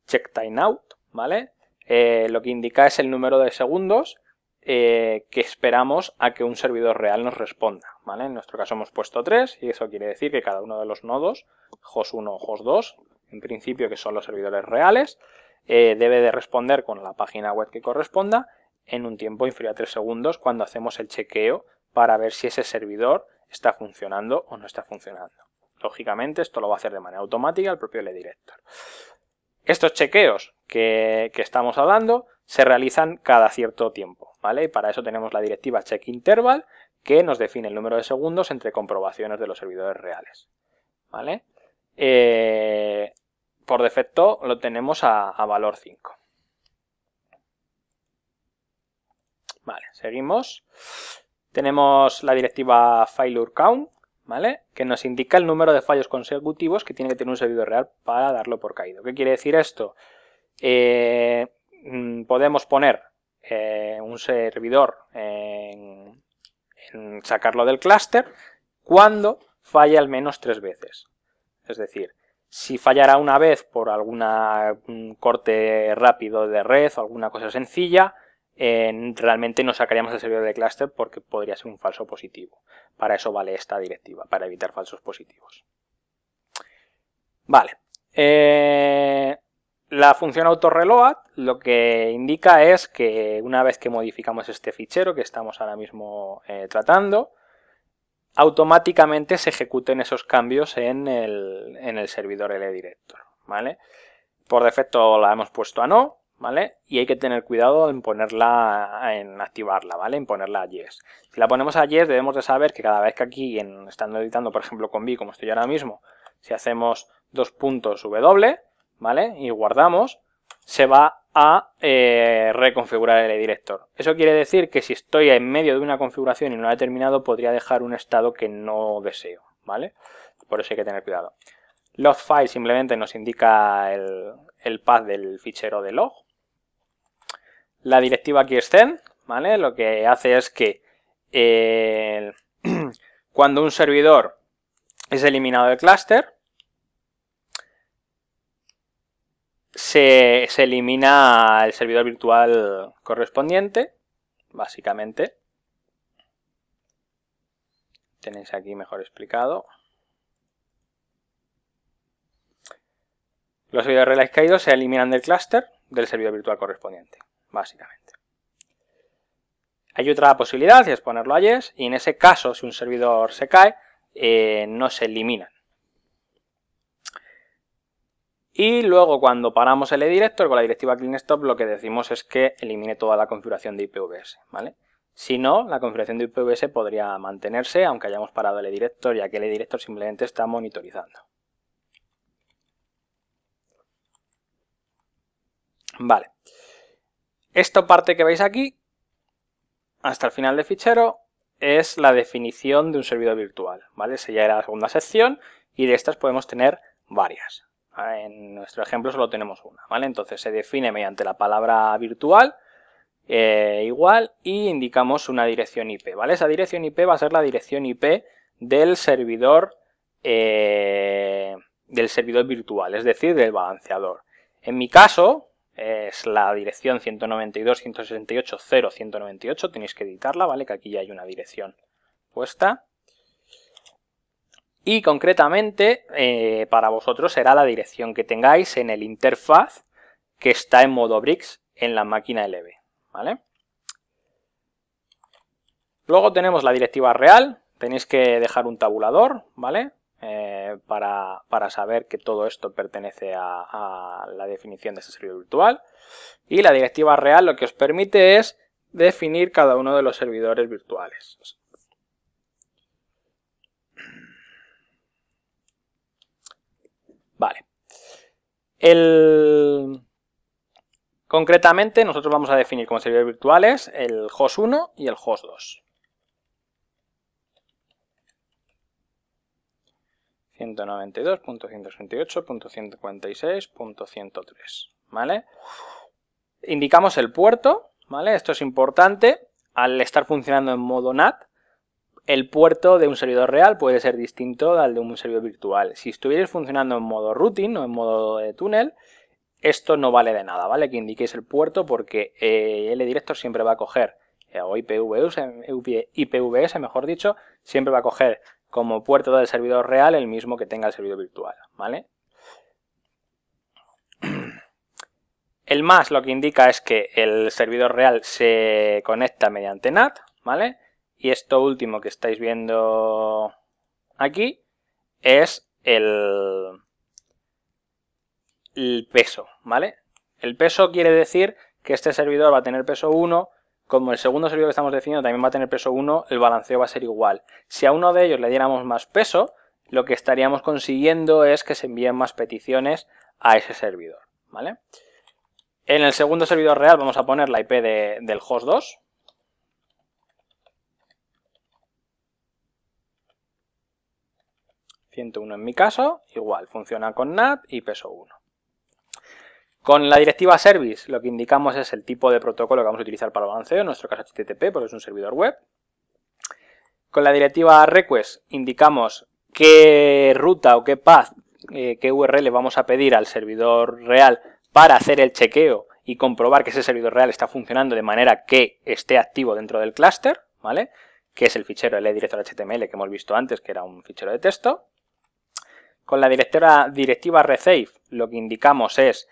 Check timeout, ¿vale? Eh, lo que indica es el número de segundos eh, que esperamos a que un servidor real nos responda. ¿vale? En nuestro caso hemos puesto 3 y eso quiere decir que cada uno de los nodos, host 1 o 2 en principio que son los servidores reales, eh, debe de responder con la página web que corresponda en un tiempo inferior a 3 segundos cuando hacemos el chequeo para ver si ese servidor está funcionando o no está funcionando. Lógicamente esto lo va a hacer de manera automática el propio L-Director. Estos chequeos que, estamos hablando se realizan cada cierto tiempo, ¿vale? Y para eso tenemos la directiva check interval que nos define el número de segundos entre comprobaciones de los servidores reales, ¿vale? Eh, por defecto lo tenemos a, a valor 5. Vale, seguimos. Tenemos la directiva failure ¿vale? Que nos indica el número de fallos consecutivos que tiene que tener un servidor real para darlo por caído. ¿Qué quiere decir esto? Eh, mm, podemos poner eh, un servidor en, sacarlo del clúster cuando falle al menos tres veces. Es decir, si fallara una vez por algún mm, corte rápido de red o alguna cosa sencilla, realmente no sacaríamos el servidor de cluster porque podría ser un falso positivo. Para eso vale esta directiva, para evitar falsos positivos. Vale. Eh, la función reload lo que indica es que una vez que modificamos este fichero que estamos ahora mismo eh, tratando, automáticamente se ejecuten esos cambios en el, en el servidor LDirector. ¿vale? Por defecto la hemos puesto a no, ¿vale? Y hay que tener cuidado en ponerla, en activarla, ¿vale? En ponerla a yes. Si la ponemos a yes debemos de saber que cada vez que aquí, estando editando por ejemplo con B como estoy ahora mismo, si hacemos dos puntos W, ¿vale? Y guardamos, se va a eh, reconfigurar el director. Eso quiere decir que si estoy en medio de una configuración y no la he terminado, podría dejar un estado que no deseo, ¿vale? Por eso hay que tener cuidado. Log file simplemente nos indica el, el path del fichero de log, la directiva Kirsten, ¿vale? Lo que hace es que eh, cuando un servidor es eliminado del clúster, se, elimina el servidor virtual correspondiente, básicamente. Tenéis aquí mejor explicado. Los servidores relay caídos se eliminan del clúster del servidor virtual correspondiente básicamente. Hay otra posibilidad, y es ponerlo a yes, y en ese caso, si un servidor se cae, eh, no se eliminan. Y luego cuando paramos el edirector con la directiva clean stop lo que decimos es que elimine toda la configuración de IPVS, ¿vale? Si no, la configuración de IPVS podría mantenerse aunque hayamos parado el edirector ya que el edirector simplemente está monitorizando. Vale. Esta parte que veis aquí, hasta el final del fichero, es la definición de un servidor virtual, ¿vale? Esa ya era la segunda sección y de estas podemos tener varias. Ah, en nuestro ejemplo solo tenemos una, ¿vale? Entonces se define mediante la palabra virtual, eh, igual, y indicamos una dirección IP, ¿vale? Esa dirección IP va a ser la dirección IP del servidor, eh, del servidor virtual, es decir, del balanceador. En mi caso, es la dirección 192.168.0.198, tenéis que editarla, ¿vale? Que aquí ya hay una dirección puesta. Y concretamente, eh, para vosotros será la dirección que tengáis en el interfaz que está en modo bricks en la máquina LV, ¿vale? Luego tenemos la directiva real, tenéis que dejar un tabulador, ¿vale? Eh, para, saber que todo esto pertenece a, la definición de ese servidor virtual. Y la directiva real lo que os permite es definir cada uno de los servidores virtuales. Vale. Concretamente, nosotros vamos a definir como servidores virtuales el host 1 y el host 2. 192.168.146.103, ¿vale? Indicamos el puerto, ¿vale? Esto es importante. Al estar funcionando en modo NAT, el puerto de un servidor real puede ser distinto al de un servidor virtual. Si estuvierais funcionando en modo routing o en modo de túnel, esto no vale de nada, ¿vale? Que indiquéis el puerto porque El eh, director siempre va a coger, eh, o IPVS, IPVS, mejor dicho, siempre va a coger como puerto del servidor real el mismo que tenga el servidor virtual, ¿vale? El más lo que indica es que el servidor real se conecta mediante NAT, ¿vale? Y esto último que estáis viendo aquí es el, el peso, ¿vale? El peso quiere decir que este servidor va a tener peso 1 como el segundo servidor que estamos definiendo también va a tener peso 1, el balanceo va a ser igual. Si a uno de ellos le diéramos más peso, lo que estaríamos consiguiendo es que se envíen más peticiones a ese servidor. ¿vale? En el segundo servidor real vamos a poner la IP del host 2. ...101 en mi caso, igual, funciona con NAT y peso 1. Con la directiva service lo que indicamos es el tipo de protocolo que vamos a utilizar para el balanceo, en nuestro caso HTTP, porque es un servidor web. Con la directiva request indicamos qué ruta o qué path, eh, qué URL vamos a pedir al servidor real para hacer el chequeo y comprobar que ese servidor real está funcionando de manera que esté activo dentro del clúster, ¿vale? Que es el fichero director HTML que hemos visto antes, que era un fichero de texto. Con la directiva, directiva lo que indicamos es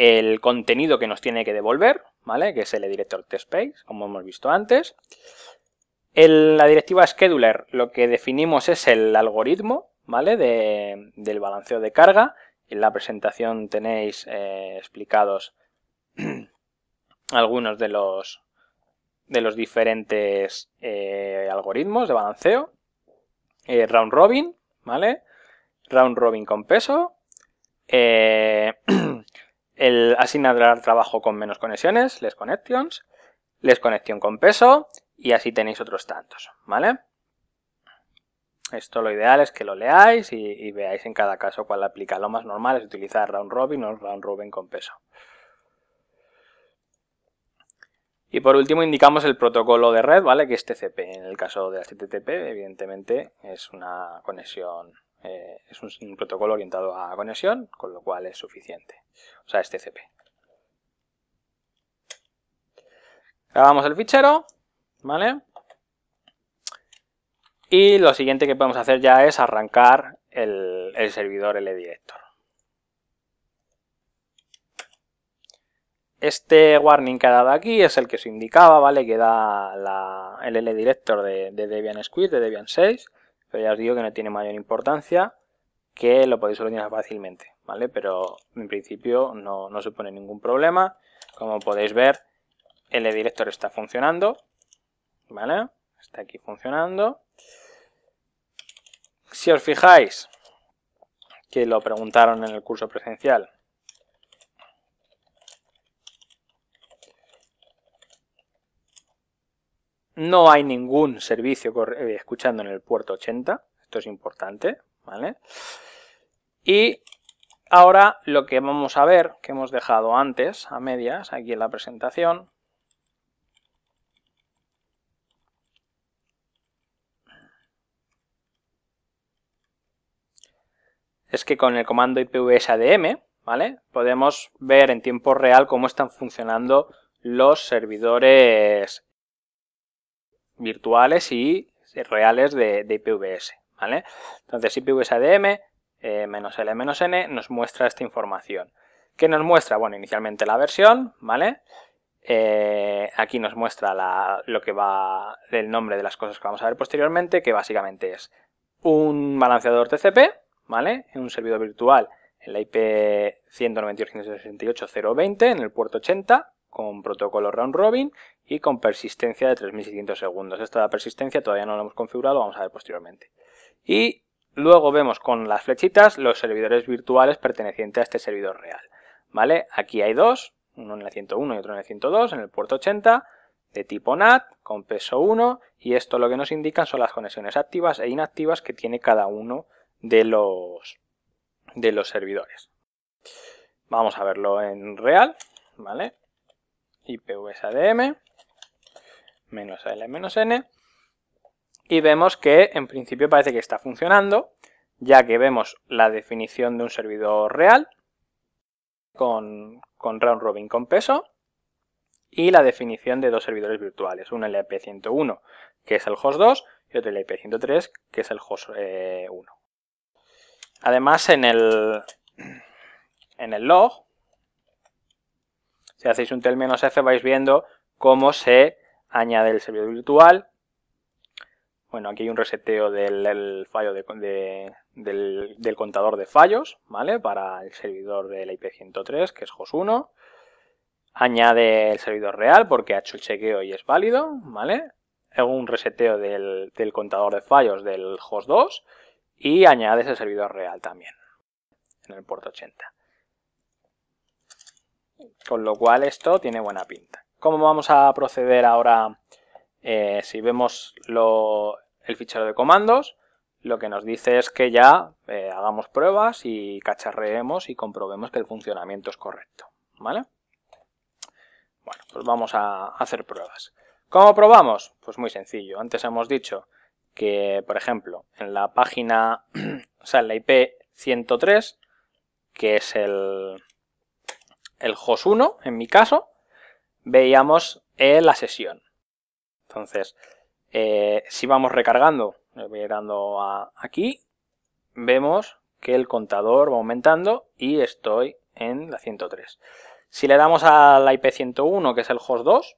el contenido que nos tiene que devolver, ¿vale? Que es el director space, como hemos visto antes. En la directiva scheduler lo que definimos es el algoritmo, ¿vale? del balanceo de carga. En la presentación tenéis eh, explicados algunos de los, de los diferentes eh, algoritmos de balanceo. Eh, round robin, ¿vale? Round robin con peso. el asignar trabajo con menos conexiones, les connections, les conexión con peso y así tenéis otros tantos, ¿vale? Esto lo ideal es que lo leáis y, veáis en cada caso cuál aplica. Lo más normal es utilizar round robin o round robin con peso. Y por último indicamos el protocolo de red, ¿vale? Que es TCP. En el caso de HTTP, evidentemente, es una conexión eh, es un, protocolo orientado a conexión, con lo cual es suficiente. O sea, es TCP. Grabamos el fichero, ¿vale? Y lo siguiente que podemos hacer ya es arrancar el, el servidor LDirector. Este warning que ha dado aquí es el que os indicaba, ¿vale? Que da el LDirector de, de Debian Squid, de Debian 6 pero ya os digo que no tiene mayor importancia, que lo podéis solucionar fácilmente, ¿vale? Pero en principio no, no supone ningún problema. Como podéis ver, el director está funcionando, ¿vale? Está aquí funcionando. Si os fijáis, que lo preguntaron en el curso presencial, No hay ningún servicio eh, escuchando en el puerto 80, esto es importante, ¿vale? Y ahora lo que vamos a ver, que hemos dejado antes, a medias, aquí en la presentación, es que con el comando ipv ¿vale? Podemos ver en tiempo real cómo están funcionando los servidores virtuales y reales de, IPVS. ¿vale? Entonces IPVS ADM eh, L N nos muestra esta información. ¿Qué nos muestra? Bueno, inicialmente la versión, ¿vale? Eh, aquí nos muestra lo que va el nombre de las cosas que vamos a ver posteriormente, que básicamente es un balanceador TCP, ¿vale? En un servidor virtual en la IP 192.168.0.20 en el puerto 80, con protocolo round robin y con persistencia de 3600 segundos. Esta persistencia todavía no la hemos configurado, vamos a ver posteriormente. Y luego vemos con las flechitas los servidores virtuales pertenecientes a este servidor real. ¿Vale? Aquí hay dos, uno en el 101 y otro en el 102, en el puerto 80, de tipo NAT, con peso 1, y esto lo que nos indican son las conexiones activas e inactivas que tiene cada uno de los, de los servidores. Vamos a verlo en real, ¿vale? IPVSADM, menos L menos N, y vemos que en principio parece que está funcionando, ya que vemos la definición de un servidor real con, con round robin con peso y la definición de dos servidores virtuales, un lp 101 que es el host 2 y otro el 103 que es el host 1. Además en el, en el log si hacéis un tel "-f vais viendo cómo se añade el servidor virtual. Bueno, aquí hay un reseteo del, fallo del, contador de fallos, ¿vale? Para el servidor del IP103, que es host 1 Añade el servidor real porque ha hecho el chequeo y es válido, ¿vale? Un reseteo del, contador de fallos del host 2 y añades el servidor real también en el puerto 80. Con lo cual esto tiene buena pinta. ¿Cómo vamos a proceder ahora? Eh, si vemos el fichero de comandos, lo que nos dice es que ya eh, hagamos pruebas y cacharreemos y comprobemos que el funcionamiento es correcto. ¿Vale? Bueno, pues vamos a hacer pruebas. ¿Cómo probamos? Pues muy sencillo. Antes hemos dicho que, por ejemplo, en la página, o sea, en la IP 103, que es el, el host 1, en mi caso, veíamos eh, la sesión. Entonces, eh, si vamos recargando, le voy dando a, aquí, vemos que el contador va aumentando y estoy en la 103. Si le damos a la IP101, que es el host 2,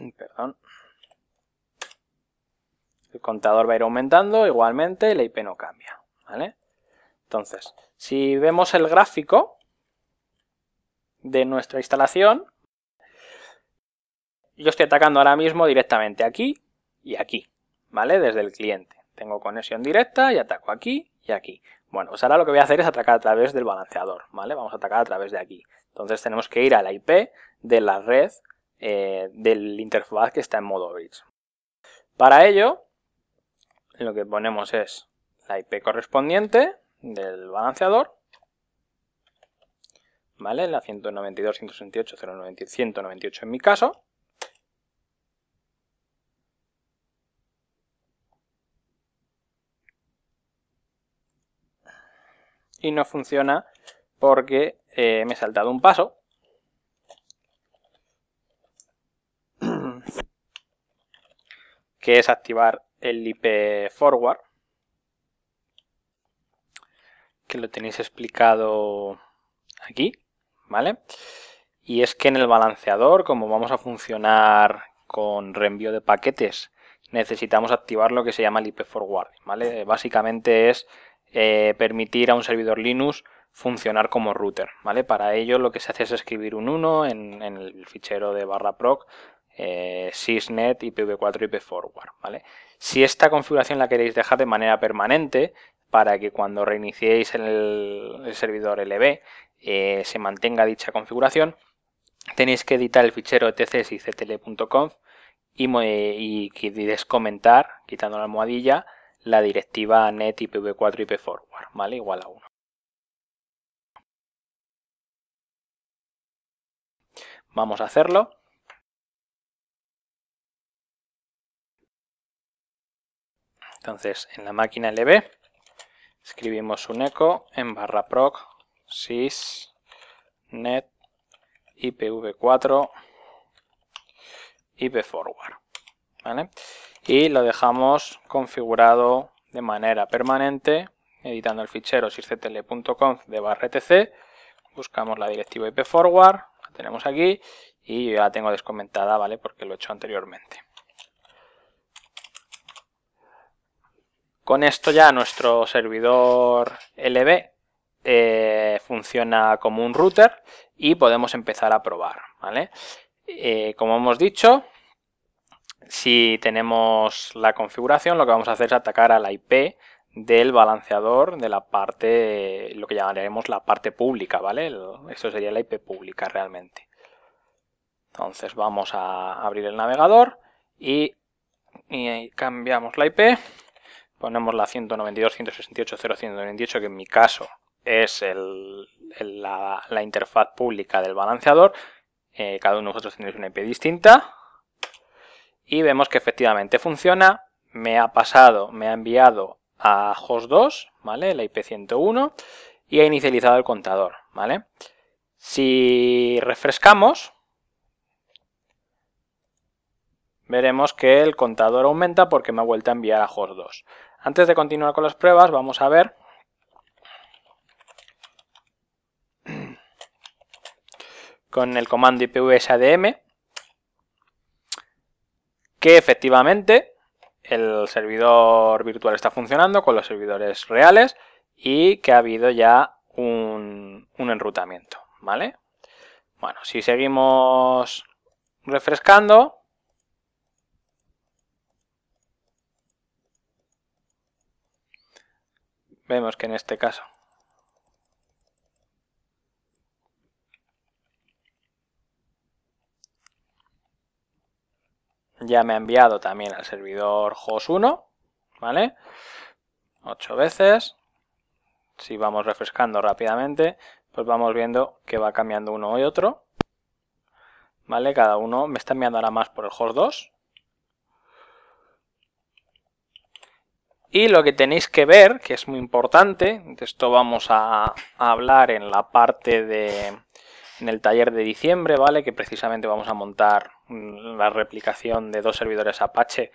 mm, perdón, el contador va a ir aumentando igualmente la IP no cambia. Entonces, si vemos el gráfico, de nuestra instalación. Yo estoy atacando ahora mismo directamente aquí y aquí, ¿vale? Desde el cliente. Tengo conexión directa y ataco aquí y aquí. Bueno, pues ahora lo que voy a hacer es atacar a través del balanceador, ¿vale? Vamos a atacar a través de aquí. Entonces tenemos que ir a la IP de la red eh, del interfaz que está en modo bridge. Para ello, lo que ponemos es la IP correspondiente del balanceador ¿vale? La 192, 168, y 198 en mi caso. Y no funciona porque eh, me he saltado un paso. que es activar el IP forward. Que lo tenéis explicado aquí. Y es que en el balanceador, como vamos a funcionar con reenvío de paquetes, necesitamos activar lo que se llama el IP forward, ¿vale? Básicamente es eh, permitir a un servidor Linux funcionar como router, ¿vale? Para ello lo que se hace es escribir un 1 en, el fichero de barra proc eh, sysnet ipv4 ip forward, ¿vale? Si esta configuración la queréis dejar de manera permanente, para que cuando reiniciéis el, el servidor LB eh, se mantenga dicha configuración, tenéis que editar el fichero tc y, y, y descomentar, quitando la almohadilla, la directiva net ipv4 ipforward, ¿vale? Igual a 1. Vamos a hacerlo. Entonces, en la máquina LB escribimos un eco en barra proc sys net ipv4 ipforward. ¿vale? Y lo dejamos configurado de manera permanente editando el fichero sysctl.conf de barra Buscamos la directiva ipforward, la tenemos aquí y ya la tengo descomentada, ¿vale? Porque lo he hecho anteriormente. Con esto ya nuestro servidor LB eh, funciona como un router y podemos empezar a probar. ¿vale? Eh, como hemos dicho, si tenemos la configuración, lo que vamos a hacer es atacar a la IP del balanceador de la parte, lo que llamaremos la parte pública, ¿vale? Esto sería la IP pública realmente. Entonces vamos a abrir el navegador y, y cambiamos la IP, ponemos la 192.168.0.198 que en mi caso es la, interfaz pública del balanceador. Eh, cada uno de nosotros tiene una IP distinta. Y vemos que efectivamente funciona. Me ha pasado, me ha enviado a host2, ¿vale? La IP 101. Y ha inicializado el contador, ¿vale? Si refrescamos, veremos que el contador aumenta porque me ha vuelto a enviar a host2. Antes de continuar con las pruebas, vamos a ver con el comando ipv que efectivamente el servidor virtual está funcionando con los servidores reales y que ha habido ya un, un enrutamiento, ¿vale? Bueno, si seguimos refrescando, vemos que en este caso Ya me ha enviado también al servidor host1, ¿vale? Ocho veces. Si vamos refrescando rápidamente, pues vamos viendo que va cambiando uno y otro. ¿Vale? Cada uno me está enviando ahora más por el host 2. Y lo que tenéis que ver, que es muy importante, de esto vamos a hablar en la parte de, en el taller de diciembre, ¿vale? Que precisamente vamos a montar mm, la replicación de dos servidores Apache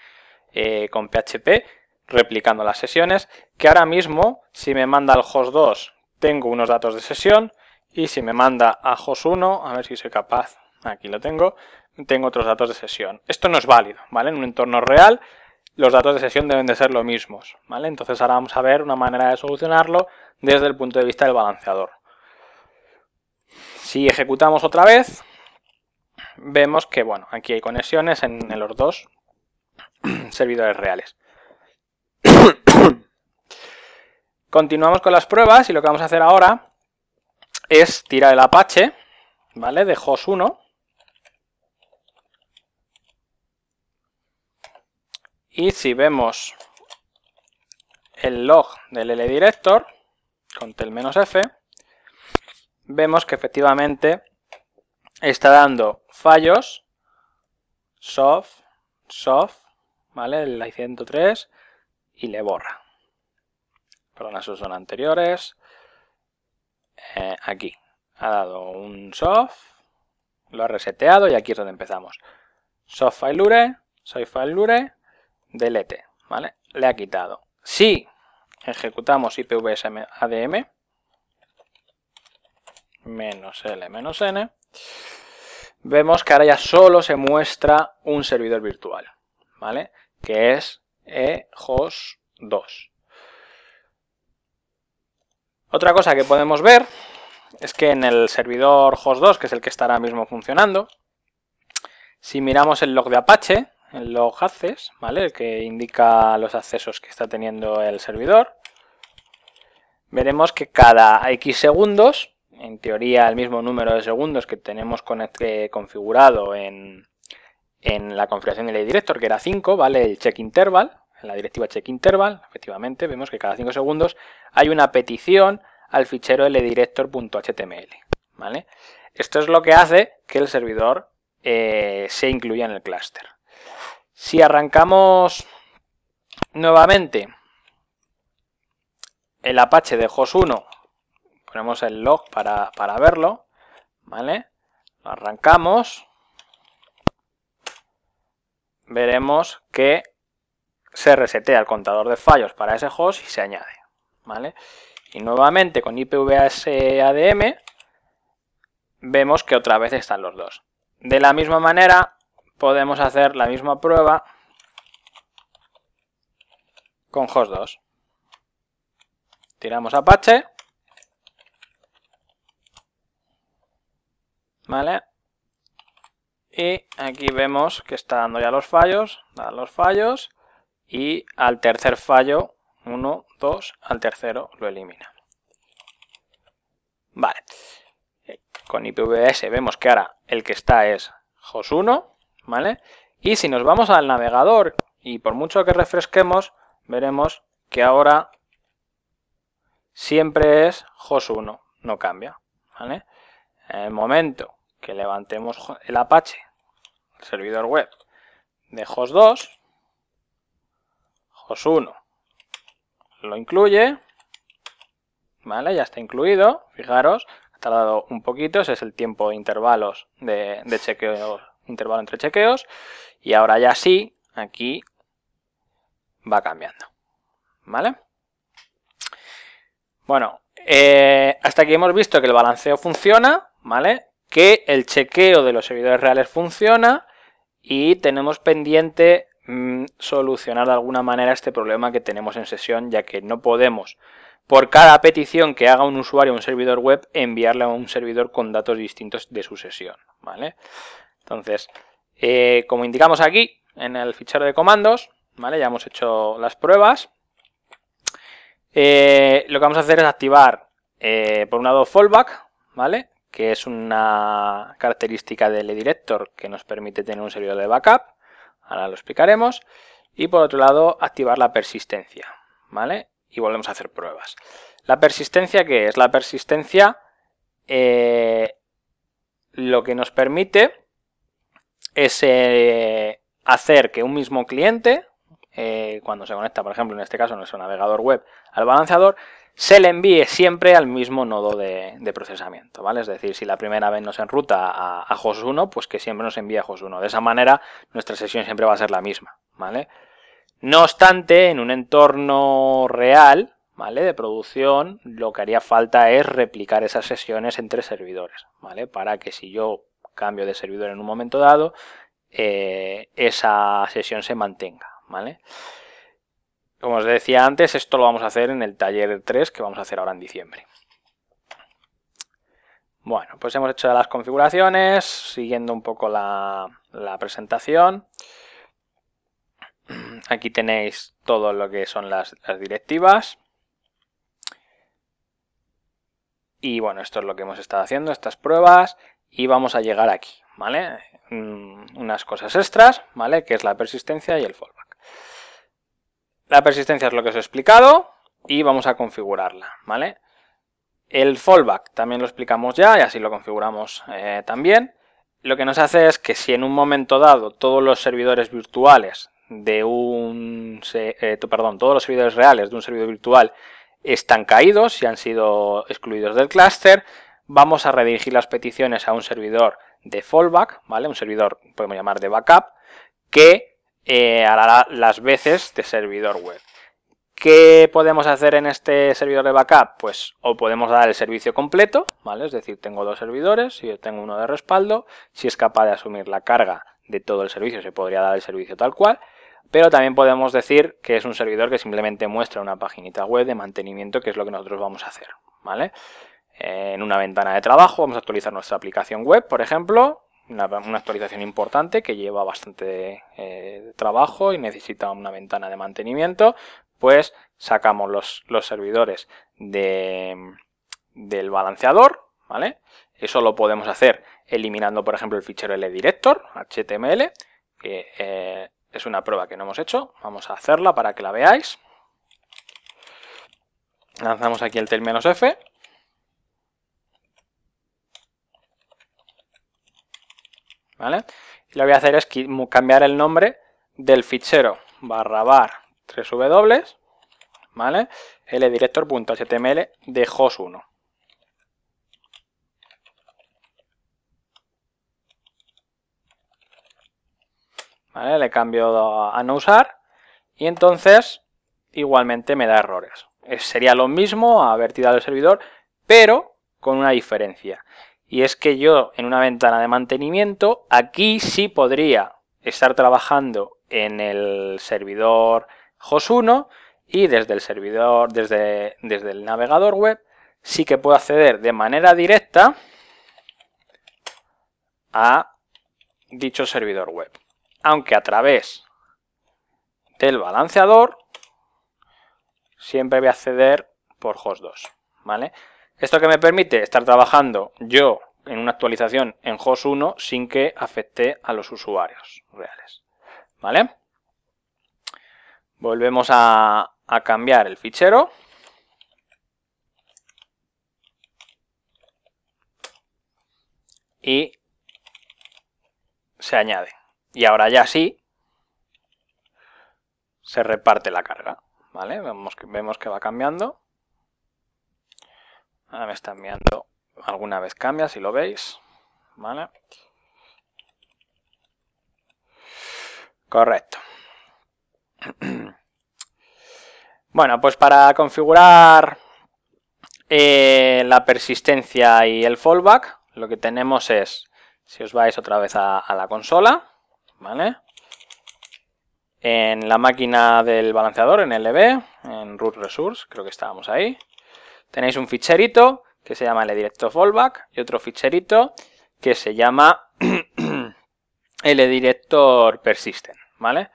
eh, con PHP, replicando las sesiones, que ahora mismo, si me manda al host 2, tengo unos datos de sesión, y si me manda a host 1, a ver si soy capaz, aquí lo tengo, tengo otros datos de sesión. Esto no es válido, ¿vale? En un entorno real, los datos de sesión deben de ser los mismos, ¿vale? Entonces ahora vamos a ver una manera de solucionarlo desde el punto de vista del balanceador. Si ejecutamos otra vez, vemos que bueno, aquí hay conexiones en, los dos servidores reales. Continuamos con las pruebas y lo que vamos a hacer ahora es tirar el Apache, ¿vale? De host 1. Y si vemos el log del LDirector, con tel-f, vemos que efectivamente está dando fallos, soft, soft, ¿vale? El I103 y le borra. perdona, esos son anteriores. Eh, aquí ha dado un soft, lo ha reseteado y aquí es donde empezamos. Soft file soft file lure, delete, ¿vale? Le ha quitado. Si ejecutamos ipvsm ADM, menos L menos N, vemos que ahora ya solo se muestra un servidor virtual, ¿vale? Que es host e 2 Otra cosa que podemos ver es que en el servidor host2, que es el que está ahora mismo funcionando, si miramos el log de Apache, el log access, ¿vale? El que indica los accesos que está teniendo el servidor, veremos que cada x segundos en teoría el mismo número de segundos que tenemos este, eh, configurado en, la configuración del director, que era 5, ¿vale? El check interval, en la directiva check interval, efectivamente, vemos que cada 5 segundos hay una petición al fichero ldirector.html, ¿vale? Esto es lo que hace que el servidor eh, se incluya en el clúster. Si arrancamos nuevamente el Apache de host 1 ponemos el log para, verlo, ¿vale? Lo arrancamos, veremos que se resetea el contador de fallos para ese host y se añade, ¿vale? Y nuevamente con IPVS ADM vemos que otra vez están los dos. De la misma manera podemos hacer la misma prueba con host 2. Tiramos Apache ¿vale? Y aquí vemos que está dando ya los fallos, da los fallos y al tercer fallo, 1, 2, al tercero lo elimina. Vale, con IPVS vemos que ahora el que está es HOS1, ¿vale? Y si nos vamos al navegador y por mucho que refresquemos, veremos que ahora siempre es HOS1, no cambia, ¿vale? En el momento que levantemos el Apache, el servidor web, de host 2, host 1 lo incluye, ¿vale? Ya está incluido, fijaros, ha tardado un poquito, ese es el tiempo de intervalos de, de chequeo, intervalo entre chequeos, y ahora ya sí, aquí va cambiando, ¿vale? Bueno, eh, hasta aquí hemos visto que el balanceo funciona, ¿vale? que el chequeo de los servidores reales funciona y tenemos pendiente mm, solucionar de alguna manera este problema que tenemos en sesión, ya que no podemos, por cada petición que haga un usuario a un servidor web, enviarle a un servidor con datos distintos de su sesión. ¿vale? Entonces, eh, como indicamos aquí, en el fichero de comandos, ¿vale? ya hemos hecho las pruebas, eh, lo que vamos a hacer es activar, eh, por un lado, fallback, ¿vale? que es una característica del director que nos permite tener un servidor de backup, ahora lo explicaremos, y por otro lado activar la persistencia, ¿vale? Y volvemos a hacer pruebas. ¿La persistencia qué es? La persistencia eh, lo que nos permite es eh, hacer que un mismo cliente, eh, cuando se conecta, por ejemplo, en este caso nuestro navegador web al balanceador, se le envíe siempre al mismo nodo de, procesamiento, ¿vale? Es decir, si la primera vez nos enruta a, a host 1, pues que siempre nos envíe a host 1. De esa manera, nuestra sesión siempre va a ser la misma, ¿vale? No obstante, en un entorno real, ¿vale? De producción, lo que haría falta es replicar esas sesiones entre servidores, ¿vale? Para que si yo cambio de servidor en un momento dado, eh, esa sesión se mantenga, ¿vale? vale como os decía antes, esto lo vamos a hacer en el taller 3 que vamos a hacer ahora en diciembre. Bueno, pues hemos hecho las configuraciones, siguiendo un poco la, presentación. Aquí tenéis todo lo que son las, directivas. Y bueno, esto es lo que hemos estado haciendo, estas pruebas. Y vamos a llegar aquí, ¿vale? Mm, unas cosas extras, ¿vale? Que es la persistencia y el fallback. La persistencia es lo que os he explicado y vamos a configurarla, ¿vale? El fallback también lo explicamos ya y así lo configuramos eh, también. Lo que nos hace es que si en un momento dado todos los servidores virtuales de un... Eh, perdón, todos los servidores reales de un servidor virtual están caídos, y han sido excluidos del clúster, vamos a redirigir las peticiones a un servidor de fallback, ¿vale? Un servidor, podemos llamar de backup, que hará eh, las veces de servidor web. ¿Qué podemos hacer en este servidor de backup? Pues o podemos dar el servicio completo, ¿vale? Es decir, tengo dos servidores, si yo tengo uno de respaldo, si es capaz de asumir la carga de todo el servicio, se podría dar el servicio tal cual, pero también podemos decir que es un servidor que simplemente muestra una página web de mantenimiento, que es lo que nosotros vamos a hacer, ¿vale? Eh, en una ventana de trabajo vamos a actualizar nuestra aplicación web, por ejemplo, una, actualización importante que lleva bastante eh, trabajo y necesita una ventana de mantenimiento, pues sacamos los, servidores del balanceador, ¿vale? Eso lo podemos hacer eliminando, por ejemplo, el fichero LDirector, HTML, que eh, es una prueba que no hemos hecho. Vamos a hacerla para que la veáis. Lanzamos aquí el tel-f Y lo que voy a hacer es cambiar el nombre del fichero barra bar 3 w, ¿vale? ldirector.html de host1. Le cambio a no usar y entonces igualmente me da errores. sería lo mismo haber tirado el servidor, pero con una diferencia. Y es que yo en una ventana de mantenimiento, aquí sí podría estar trabajando en el servidor host 1 y desde el servidor, desde, desde el navegador web, sí que puedo acceder de manera directa a dicho servidor web. Aunque a través del balanceador siempre voy a acceder por host 2, ¿vale? ¿Esto que me permite? Estar trabajando yo en una actualización en host 1 sin que afecte a los usuarios reales. ¿Vale? Volvemos a, cambiar el fichero. Y se añade. Y ahora ya sí se reparte la carga. ¿Vale? que, vemos que va cambiando. Ahora me está enviando Alguna vez cambia, si lo veis. ¿Vale? Correcto. Bueno, pues para configurar eh, la persistencia y el fallback, lo que tenemos es, si os vais otra vez a, a la consola, ¿vale? En la máquina del balanceador, en LB, en root resource, creo que estábamos ahí tenéis un ficherito que se llama el director fallback y otro ficherito que se llama el director persistent, ¿vale?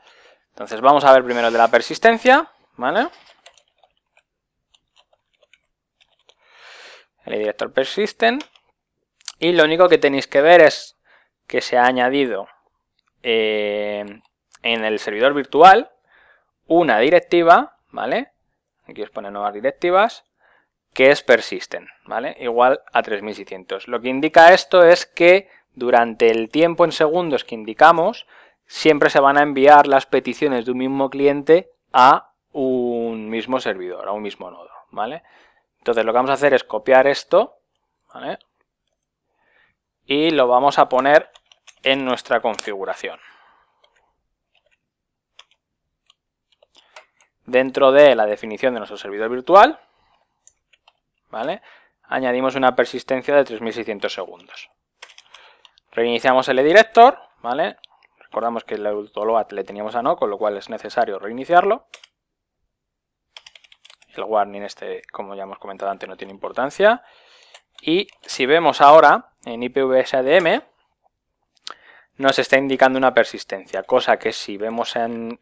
Entonces vamos a ver primero de la persistencia, ¿vale? El director persisten y lo único que tenéis que ver es que se ha añadido eh, en el servidor virtual una directiva, ¿vale? Aquí os pone nuevas directivas que es persisten ¿vale? Igual a 3600. Lo que indica esto es que durante el tiempo en segundos que indicamos, siempre se van a enviar las peticiones de un mismo cliente a un mismo servidor, a un mismo nodo, ¿vale? Entonces lo que vamos a hacer es copiar esto, Y lo vamos a poner en nuestra configuración. Dentro de la definición de nuestro servidor virtual, ¿vale? Añadimos una persistencia de 3600 segundos. Reiniciamos el edirector, ¿vale? Recordamos que el autoload le teníamos a no, con lo cual es necesario reiniciarlo. El warning este, como ya hemos comentado antes, no tiene importancia. Y si vemos ahora en ipvsadm nos está indicando una persistencia, cosa que si vemos en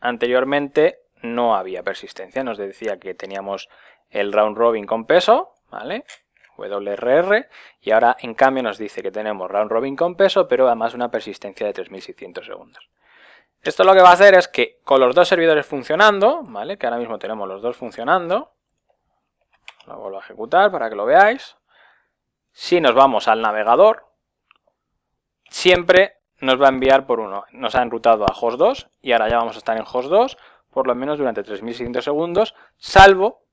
anteriormente no había persistencia, nos decía que teníamos el round robin con peso, ¿vale? WRR, y ahora en cambio nos dice que tenemos round robin con peso, pero además una persistencia de 3600 segundos. Esto lo que va a hacer es que con los dos servidores funcionando, ¿vale? Que ahora mismo tenemos los dos funcionando, lo vuelvo a ejecutar para que lo veáis. Si nos vamos al navegador, siempre nos va a enviar por uno. Nos ha enrutado a host 2 y ahora ya vamos a estar en host 2 por lo menos durante 3600 segundos, salvo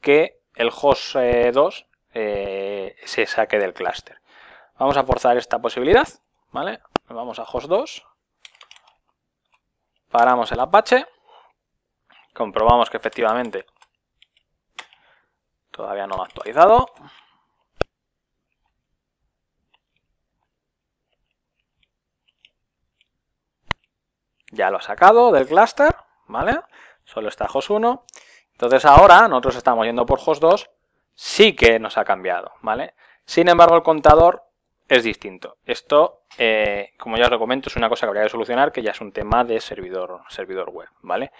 que el host 2 eh, se saque del clúster. Vamos a forzar esta posibilidad, ¿vale? Vamos a host 2, paramos el Apache, comprobamos que efectivamente todavía no lo ha actualizado. Ya lo ha sacado del clúster, ¿vale? Solo está host 1. Entonces ahora nosotros estamos yendo por host 2 sí que nos ha cambiado, ¿vale? Sin embargo, el contador es distinto. Esto, eh, como ya os lo comento, es una cosa que habría que solucionar, que ya es un tema de servidor, servidor web, ¿vale?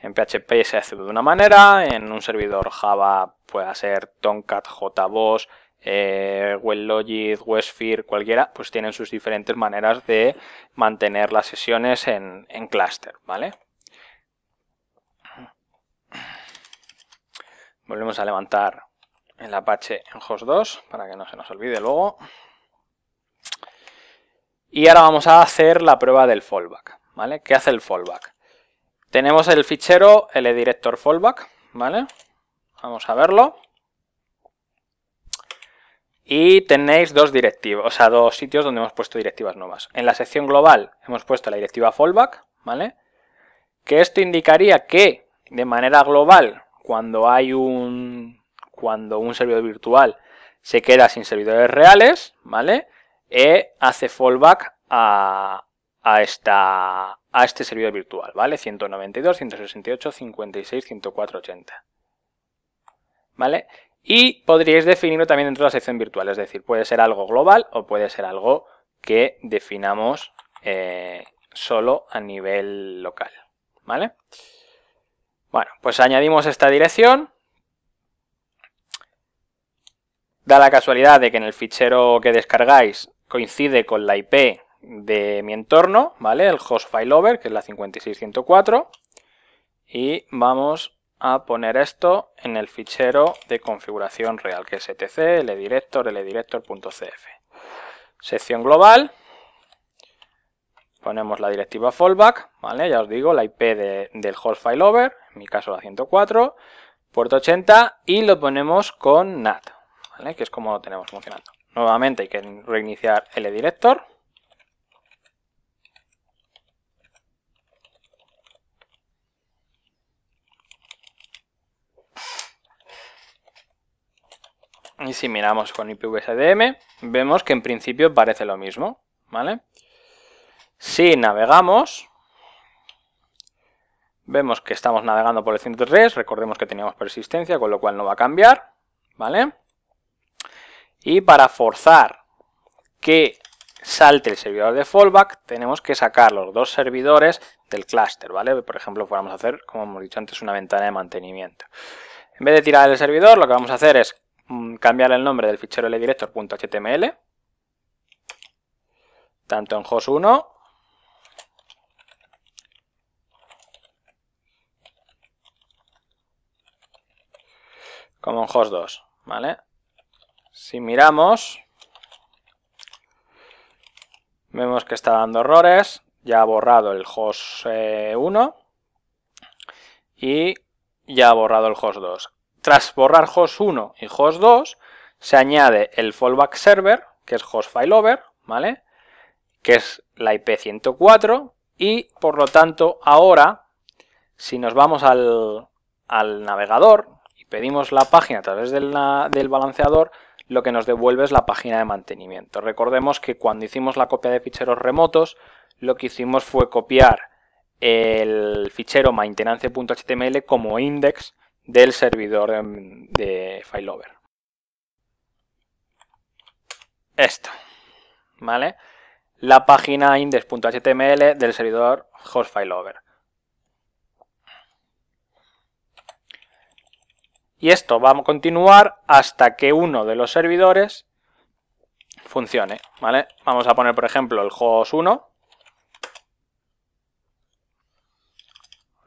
En PHP se hace de una manera, en un servidor Java puede ser Tomcat, JBoss, eh, WebLogic, WebSphere, cualquiera, pues tienen sus diferentes maneras de mantener las sesiones en, en clúster, ¿vale? Volvemos a levantar el Apache en host 2 para que no se nos olvide luego. Y ahora vamos a hacer la prueba del fallback. ¿vale? ¿Qué hace el fallback? Tenemos el fichero ldirector fallback. ¿vale? Vamos a verlo. Y tenéis dos directivos, o sea, dos sitios donde hemos puesto directivas nuevas. En la sección global hemos puesto la directiva fallback, ¿vale? Que esto indicaría que de manera global cuando hay un cuando un servidor virtual se queda sin servidores reales, ¿vale? E hace fallback a, a, esta, a este servidor virtual, ¿vale? 192, 168, 56, 104, 80. ¿Vale? Y podríais definirlo también dentro de la sección virtual, es decir, puede ser algo global o puede ser algo que definamos eh, solo a nivel local, ¿vale? vale bueno, pues añadimos esta dirección. Da la casualidad de que en el fichero que descargáis coincide con la IP de mi entorno, ¿vale? El host over, que es la 56104. Y vamos a poner esto en el fichero de configuración real, que es etc, ldirector, ldirector.cf. Sección global. Ponemos la directiva fallback, ¿vale? Ya os digo, la IP de, del file over, en mi caso la 104, puerto 80 y lo ponemos con NAT, ¿vale? Que es como lo tenemos funcionando. Nuevamente hay que reiniciar el director. Y si miramos con IPVSDM vemos que en principio parece lo mismo, ¿vale? Si navegamos, vemos que estamos navegando por el 103, recordemos que teníamos persistencia, con lo cual no va a cambiar, ¿vale? Y para forzar que salte el servidor de fallback, tenemos que sacar los dos servidores del clúster, ¿vale? Por ejemplo, fuéramos a hacer, como hemos dicho antes, una ventana de mantenimiento. En vez de tirar el servidor, lo que vamos a hacer es mm, cambiar el nombre del fichero ldirector.html, tanto en host1 como en host2, ¿vale? Si miramos, vemos que está dando errores, ya ha borrado el host 1 eh, y ya ha borrado el host 2. Tras borrar host 1 y host 2, se añade el fallback server, que es host over ¿vale? Que es la IP104 y por lo tanto ahora, si nos vamos al, al navegador, pedimos la página a través del balanceador, lo que nos devuelve es la página de mantenimiento. Recordemos que cuando hicimos la copia de ficheros remotos, lo que hicimos fue copiar el fichero maintenance.html como index del servidor de FileOver. Esto, ¿vale? La página index.html del servidor host FileOver. y esto va a continuar hasta que uno de los servidores funcione, ¿vale? Vamos a poner, por ejemplo, el host 1.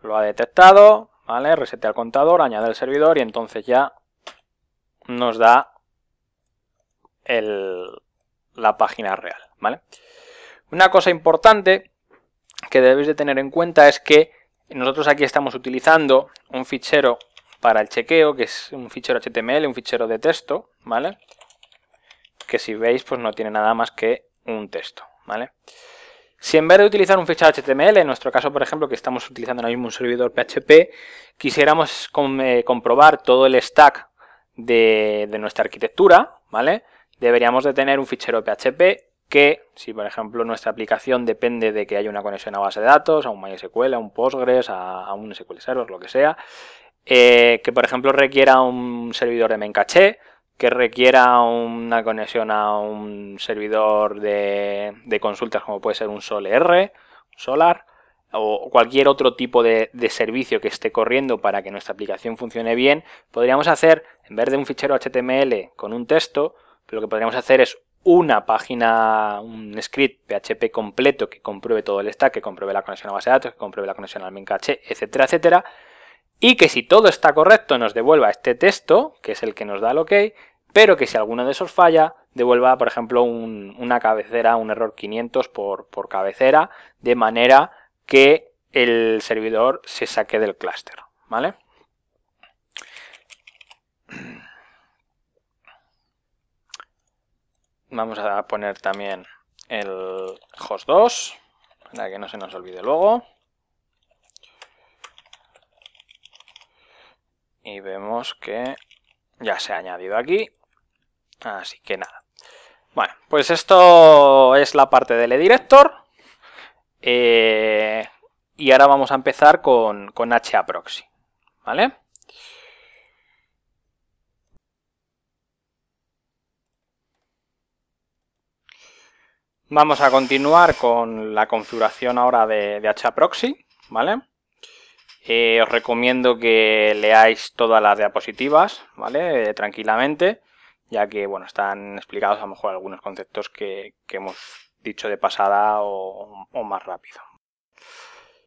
Lo ha detectado, ¿vale? Resetea el contador, añade el servidor y entonces ya nos da la página real, ¿vale? Una cosa importante que debéis de tener en cuenta es que nosotros aquí estamos utilizando un fichero para el chequeo, que es un fichero HTML, un fichero de texto, ¿vale? Que si veis, pues no tiene nada más que un texto, ¿vale? Si en vez de utilizar un fichero HTML, en nuestro caso, por ejemplo, que estamos utilizando ahora mismo un servidor PHP, quisiéramos eh, comprobar todo el stack de, de nuestra arquitectura, ¿vale? Deberíamos de tener un fichero PHP que si por ejemplo nuestra aplicación depende de que haya una conexión a base de datos, a un MySQL, a un Postgres, a, un SQL Server, lo que sea, eh, que por ejemplo requiera un servidor de Mencache, que requiera una conexión a un servidor de, consultas como puede ser un SolR, Solar o cualquier otro tipo de, servicio que esté corriendo para que nuestra aplicación funcione bien, podríamos hacer, en vez de un fichero HTML con un texto, lo que podríamos hacer es una página, un script PHP completo que compruebe todo el stack, que compruebe la conexión a base de datos, que compruebe la conexión al main etcétera, etcétera, y que si todo está correcto nos devuelva este texto, que es el que nos da el ok, pero que si alguno de esos falla, devuelva, por ejemplo, una cabecera, un error 500 por, por cabecera, de manera que el servidor se saque del clúster, ¿vale? Vamos a poner también el host 2, para que no se nos olvide luego. y vemos que ya se ha añadido aquí. Así que nada. Bueno, pues esto es la parte del director eh, y ahora vamos a empezar con, con ¿Vale? Vamos a continuar con la configuración ahora de, HAProxy ¿Vale? Eh, os recomiendo que leáis todas las diapositivas, ¿vale? Eh, tranquilamente, ya que, bueno, están explicados a lo mejor algunos conceptos que, hemos dicho de pasada o, más rápido.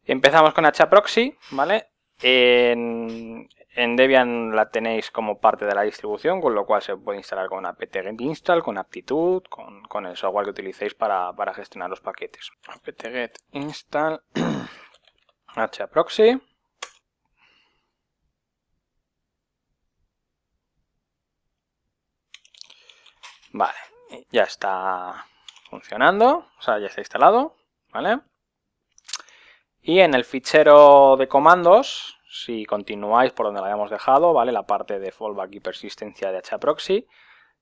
Empezamos con HAProxy, ¿vale? En, Debian la tenéis como parte de la distribución, con lo cual se puede instalar con apt-get install, con aptitud, con, el software que utilicéis para, gestionar los paquetes. apt-get install HAProxy. Vale, ya está funcionando, o sea, ya está instalado, ¿vale? Y en el fichero de comandos, si continuáis por donde lo habíamos dejado, ¿vale? La parte de fallback y persistencia de HAProxy,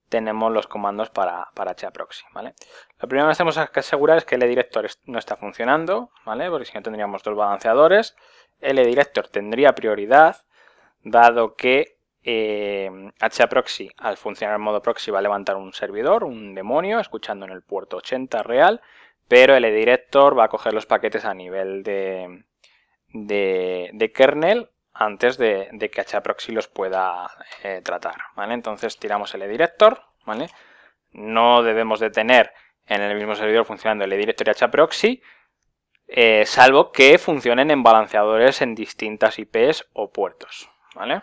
tenemos los comandos para, para HAProxy, ¿vale? Lo primero que tenemos que asegurar es que el director no está funcionando, ¿vale? Porque si no tendríamos dos balanceadores. El director tendría prioridad, dado que HAProxy, eh, al funcionar en modo proxy, va a levantar un servidor, un demonio, escuchando en el puerto 80 real, pero el E-Director va a coger los paquetes a nivel de, de, kernel antes de, que HAProxy los pueda eh, tratar. ¿vale? Entonces tiramos el edirector, ¿vale? no debemos de tener en el mismo servidor funcionando el E-Director y HAProxy, eh, salvo que funcionen en balanceadores en distintas IPs o puertos. ¿vale?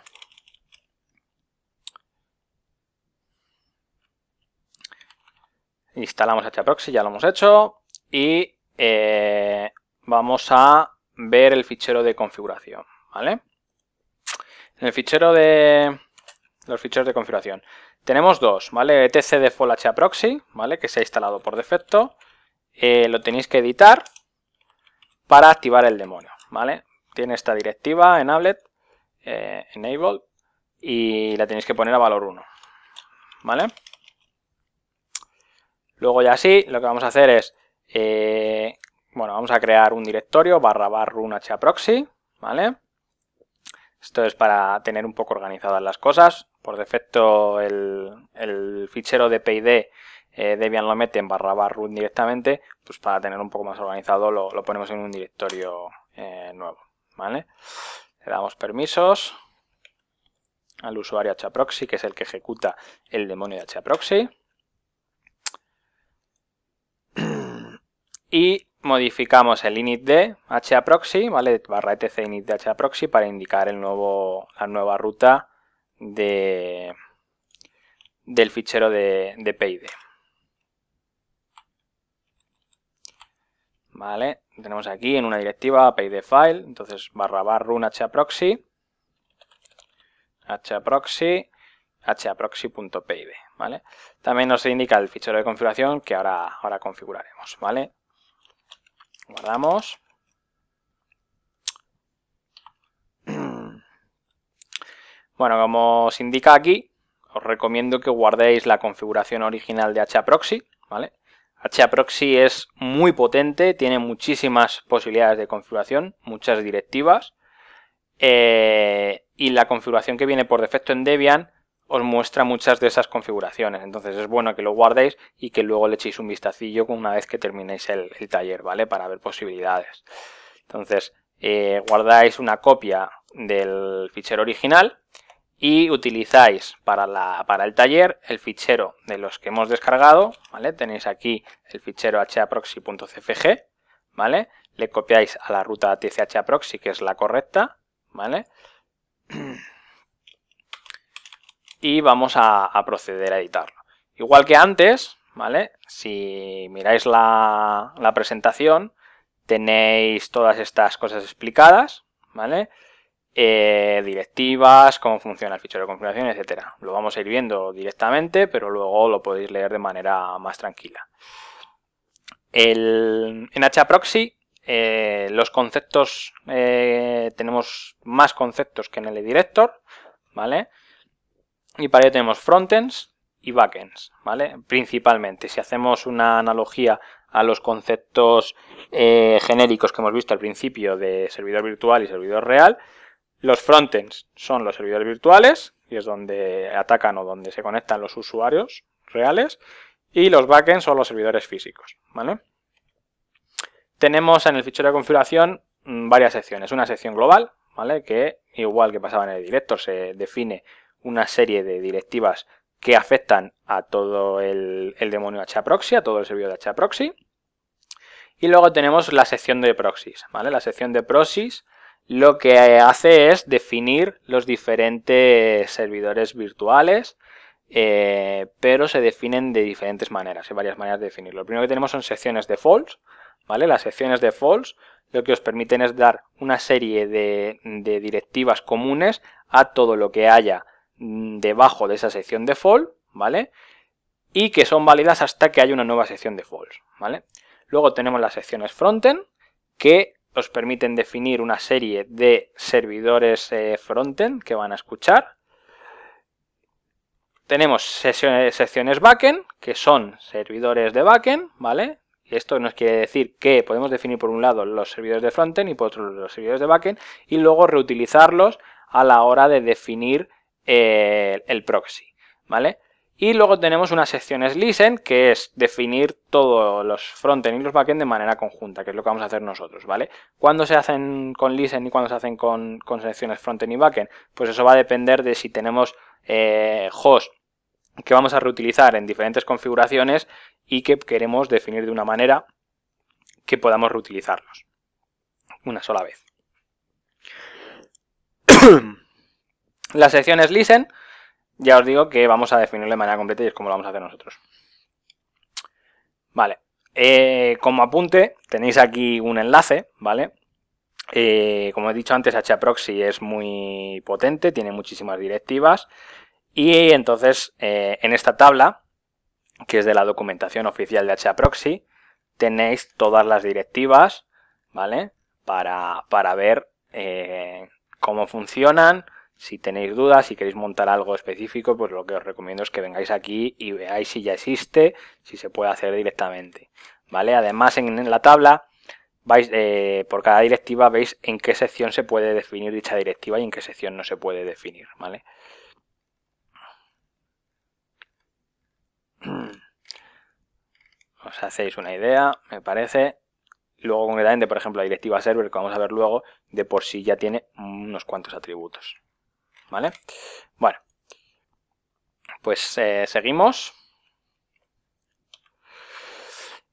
Instalamos HAProxy, este ya lo hemos hecho. Y eh, vamos a ver el fichero de configuración, ¿vale? En el fichero de... los ficheros de configuración. Tenemos dos, ¿vale? etc default proxy, ¿vale? Que se ha instalado por defecto. Eh, lo tenéis que editar para activar el demonio, ¿vale? Tiene esta directiva, en Ablet, eh, enable, y la tenéis que poner a valor 1, ¿vale? Luego ya sí, lo que vamos a hacer es, eh, bueno, vamos a crear un directorio barra barra, run proxy, ¿vale? Esto es para tener un poco organizadas las cosas. Por defecto el, fichero de PID eh, Debian lo mete en barra bar run directamente, pues para tener un poco más organizado lo, ponemos en un directorio eh, nuevo, ¿vale? Le damos permisos al usuario haproxy, que es el que ejecuta el demonio de haproxy. y modificamos el init de haproxy, ¿vale? Barra etc init de haproxy para indicar el nuevo, la nueva ruta de, del fichero de, de PID. ¿Vale? Tenemos aquí en una directiva PID file, entonces barra barra run haproxy, haproxy, haproxy.pid, ¿vale? También nos indica el fichero de configuración que ahora, ahora configuraremos, ¿vale? Guardamos. Bueno, como os indica aquí, os recomiendo que guardéis la configuración original de HAProxy, ¿vale? HAProxy es muy potente, tiene muchísimas posibilidades de configuración, muchas directivas, eh, y la configuración que viene por defecto en Debian os muestra muchas de esas configuraciones. Entonces es bueno que lo guardéis y que luego le echéis un vistacillo una vez que terminéis el, taller, ¿vale? Para ver posibilidades. Entonces, eh, guardáis una copia del fichero original y utilizáis para, la, para, el taller el fichero de los que hemos descargado, ¿vale? Tenéis aquí el fichero haproxy.cfg, ¿vale? Le copiáis a la ruta tchaproxy, que es la correcta, ¿vale? y vamos a, proceder a editarlo. Igual que antes, ¿vale? Si miráis la, presentación, tenéis todas estas cosas explicadas, ¿vale? Eh, directivas, cómo funciona el fichero de configuración, etcétera. Lo vamos a ir viendo directamente, pero luego lo podéis leer de manera más tranquila. en HAProxy eh, los conceptos, eh, tenemos más conceptos que en el director, ¿vale? Y para ello tenemos frontends y backends, ¿vale? Principalmente, si hacemos una analogía a los conceptos eh, genéricos que hemos visto al principio de servidor virtual y servidor real, los frontends son los servidores virtuales, y es donde atacan o donde se conectan los usuarios reales, y los backends son los servidores físicos, ¿vale? Tenemos en el fichero de configuración mm, varias secciones. Una sección global, ¿vale? Que igual que pasaba en el director se define una serie de directivas que afectan a todo el, demonio HAProxy, a todo el servidor de HAProxy. Y luego tenemos la sección de proxies, ¿vale? La sección de proxies lo que hace es definir los diferentes servidores virtuales, eh, pero se definen de diferentes maneras, hay varias maneras de definirlo. Lo primero que tenemos son secciones de false, ¿vale? Las secciones de falls lo que os permiten es dar una serie de, de directivas comunes a todo lo que haya Mm, debajo de esa sección de ¿vale? Y que son válidas hasta que haya una nueva sección de ¿vale? Luego tenemos las secciones frontend, que os permiten definir una serie de servidores eh, frontend que van a escuchar. Tenemos secciones backend, que son servidores de backend, ¿vale? Y esto nos quiere decir que podemos definir por un lado los servidores de frontend y por otro los servidores de backend y luego reutilizarlos a la hora de definir el proxy, ¿vale? Y luego tenemos unas secciones listen, que es definir todos los frontend y los backend de manera conjunta, que es lo que vamos a hacer nosotros, ¿vale? ¿Cuándo se hacen con listen y cuándo se hacen con, con frontend y backend? Pues eso va a depender de si tenemos eh, host que vamos a reutilizar en diferentes configuraciones y que queremos definir de una manera que podamos reutilizarlos una sola vez. sección es listen, ya os digo que vamos a definirlo de manera completa y es como lo vamos a hacer nosotros. Vale, eh, como apunte tenéis aquí un enlace, ¿vale? Eh, como he dicho antes, HAProxy es muy potente, tiene muchísimas directivas y entonces eh, en esta tabla, que es de la documentación oficial de HAProxy, tenéis todas las directivas, ¿vale? Para, para ver cómo funcionan, si tenéis dudas, si queréis montar algo específico, pues lo que os recomiendo es que vengáis aquí y veáis si ya existe, si se puede hacer directamente. ¿Vale? Además, en la tabla, vais, eh, por cada directiva veis en qué sección se puede definir dicha directiva y en qué sección no se puede definir. ¿Vale? Os hacéis una idea, me parece. Luego, concretamente, por ejemplo, la directiva server, que vamos a ver luego, de por sí ya tiene unos cuantos atributos. ¿vale? Bueno, pues eh, seguimos.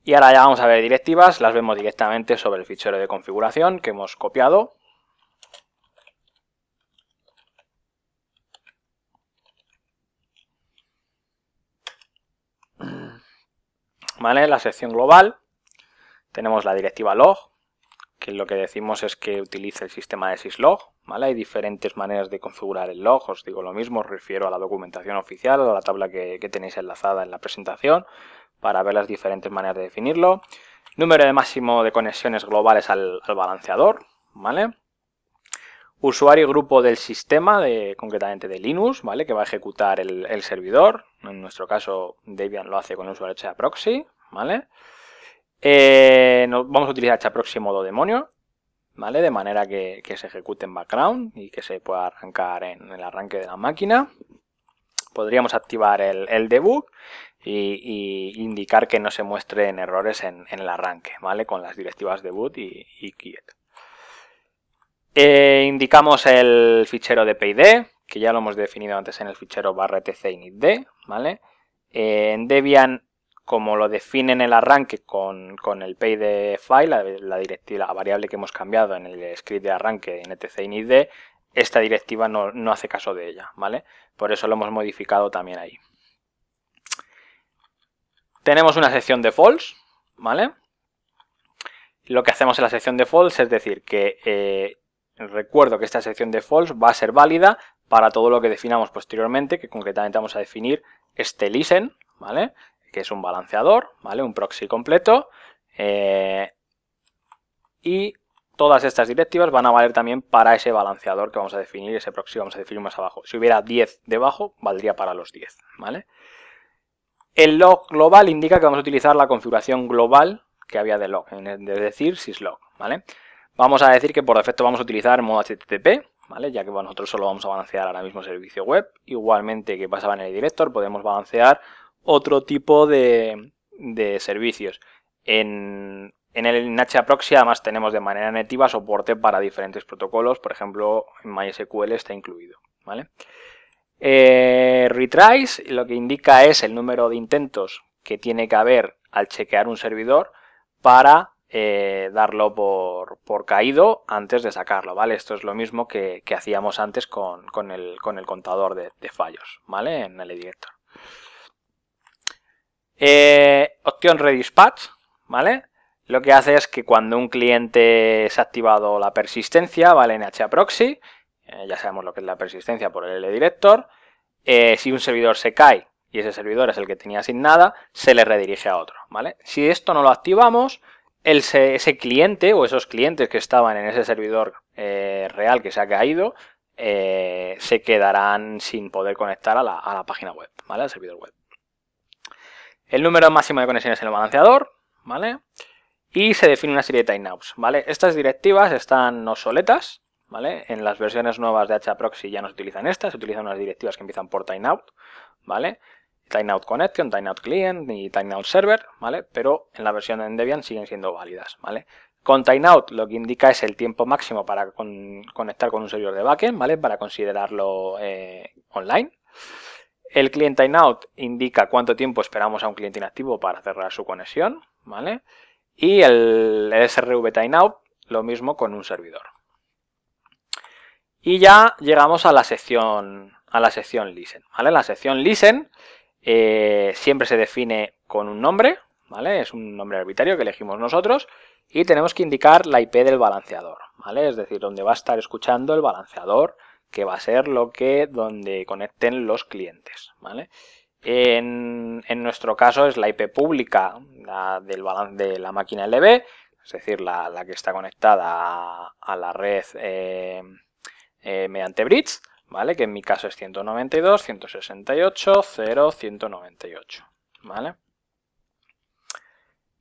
Y ahora ya vamos a ver directivas, las vemos directamente sobre el fichero de configuración que hemos copiado. ¿Vale? La sección global, tenemos la directiva log, que lo que decimos es que utiliza el sistema de syslog, ¿vale? Hay diferentes maneras de configurar el log, os digo lo mismo, os refiero a la documentación oficial, a la tabla que, tenéis enlazada en la presentación, para ver las diferentes maneras de definirlo. Número de máximo de conexiones globales al, balanceador, ¿vale? usuario y grupo del sistema, de, concretamente de Linux, ¿vale? que va a ejecutar el, servidor. En nuestro caso, Debian lo hace con el usuario de proxy. ¿vale? Eh, vamos a utilizar Chaproxy este modo demonio, ¿vale? De manera que, se ejecute en background y que se pueda arrancar en, el arranque de la máquina. Podríamos activar el, debug y, indicar que no se muestren errores en, el arranque, ¿vale? Con las directivas debug y, y quiet. Eh, indicamos el fichero de PID, que ya lo hemos definido antes en el fichero barra initd, ¿vale? Eh, en Debian como lo define en el arranque con, el pay de file, la, directiva, la variable que hemos cambiado en el script de arranque en etc init, esta directiva no, hace caso de ella, ¿vale? Por eso lo hemos modificado también ahí. Tenemos una sección de false, ¿vale? Lo que hacemos en la sección de false es decir que eh, recuerdo que esta sección de false va a ser válida para todo lo que definamos posteriormente, que concretamente vamos a definir este listen, ¿vale? que es un balanceador, ¿vale? Un proxy completo. Eh, y todas estas directivas van a valer también para ese balanceador que vamos a definir, ese proxy que vamos a definir más abajo. Si hubiera 10 debajo, valdría para los 10, ¿vale? El log global indica que vamos a utilizar la configuración global que había de log, es decir, syslog, ¿vale? Vamos a decir que por defecto vamos a utilizar modo HTTP, ¿vale? Ya que nosotros solo vamos a balancear ahora mismo servicio web. Igualmente que pasaba en el director, podemos balancear otro tipo de, servicios. En, en el NHA Proxy además tenemos de manera nativa soporte para diferentes protocolos, por ejemplo en MySQL está incluido. ¿vale? Eh, retries lo que indica es el número de intentos que tiene que haber al chequear un servidor para eh, darlo por, por, caído antes de sacarlo, ¿vale? Esto es lo mismo que, hacíamos antes con, el, contador de, fallos, ¿vale? En el editor. Eh, opción Redispatch, ¿vale? Lo que hace es que cuando un cliente se ha activado la persistencia, ¿vale? En HAProxy, eh, ya sabemos lo que es la persistencia por el L-Director, eh, si un servidor se cae y ese servidor es el que tenía asignada, se le redirige a otro, ¿vale? Si esto no lo activamos, ese cliente o esos clientes que estaban en ese servidor real que se ha caído, se quedarán sin poder conectar a la, a la página web, ¿vale? Al servidor web el número máximo de conexiones en el balanceador, ¿vale? Y se define una serie de timeouts, ¿vale? Estas directivas están obsoletas, ¿vale? En las versiones nuevas de HAProxy ya no se utilizan estas, se utilizan unas directivas que empiezan por timeout, ¿vale? Timeout Connection, Timeout Client y Timeout Server, ¿vale? Pero en la versión en Debian siguen siendo válidas, ¿vale? Con timeout lo que indica es el tiempo máximo para conectar con un servidor de backend, ¿vale? Para considerarlo eh, online. El client timeout indica cuánto tiempo esperamos a un cliente inactivo para cerrar su conexión, ¿vale? Y el SRV timeout, lo mismo con un servidor. Y ya llegamos a la sección, a la sección listen, ¿vale? La sección listen eh, siempre se define con un nombre, ¿vale? Es un nombre arbitrario que elegimos nosotros y tenemos que indicar la IP del balanceador, ¿vale? Es decir, dónde va a estar escuchando el balanceador que va a ser lo que donde conecten los clientes, ¿vale? En, nuestro caso es la IP pública del balance de la máquina LB, es decir, la, que está conectada a, la red eh, eh, mediante bridge, ¿vale? Que en mi caso es 192, 168, 0, 198, ¿vale?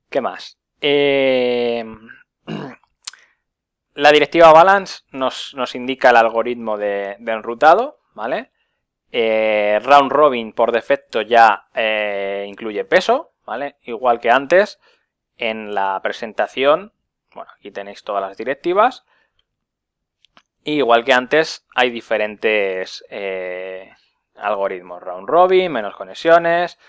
¿Qué más? Eh, la directiva balance nos, nos indica el algoritmo de, enrutado, ¿vale? Eh, round robin por defecto ya eh, incluye peso, ¿vale? Igual que antes en la presentación, bueno, aquí tenéis todas las directivas. igual que antes hay diferentes eh, algoritmos, round robin, menos conexiones,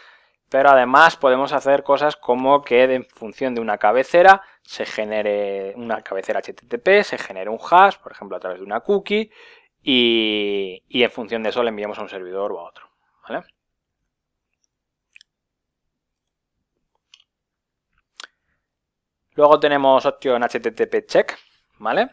pero además podemos hacer cosas como que en función de una cabecera se genere una cabecera HTTP, se genere un hash, por ejemplo, a través de una cookie, y, en función de eso le enviamos a un servidor o a otro. ¿vale? Luego tenemos option HTTP check, ¿vale?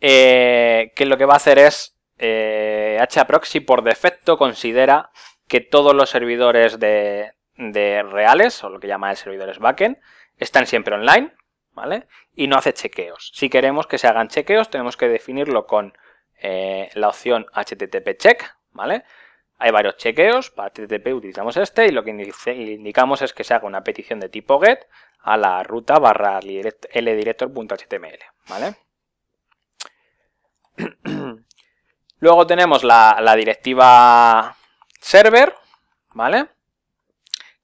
Eh, que lo que va a hacer es eh, HAProxy por defecto considera que todos los servidores de, reales, o lo que llama el servidores backend, están siempre online, ¿vale? Y no hace chequeos. Si queremos que se hagan chequeos, tenemos que definirlo con eh, la opción HTTP check, ¿vale? Hay varios chequeos, para HTTP utilizamos este y lo que indicamos es que se haga una petición de tipo get a la ruta barra ldirector.html, ¿vale? Luego tenemos la directiva server, ¿vale?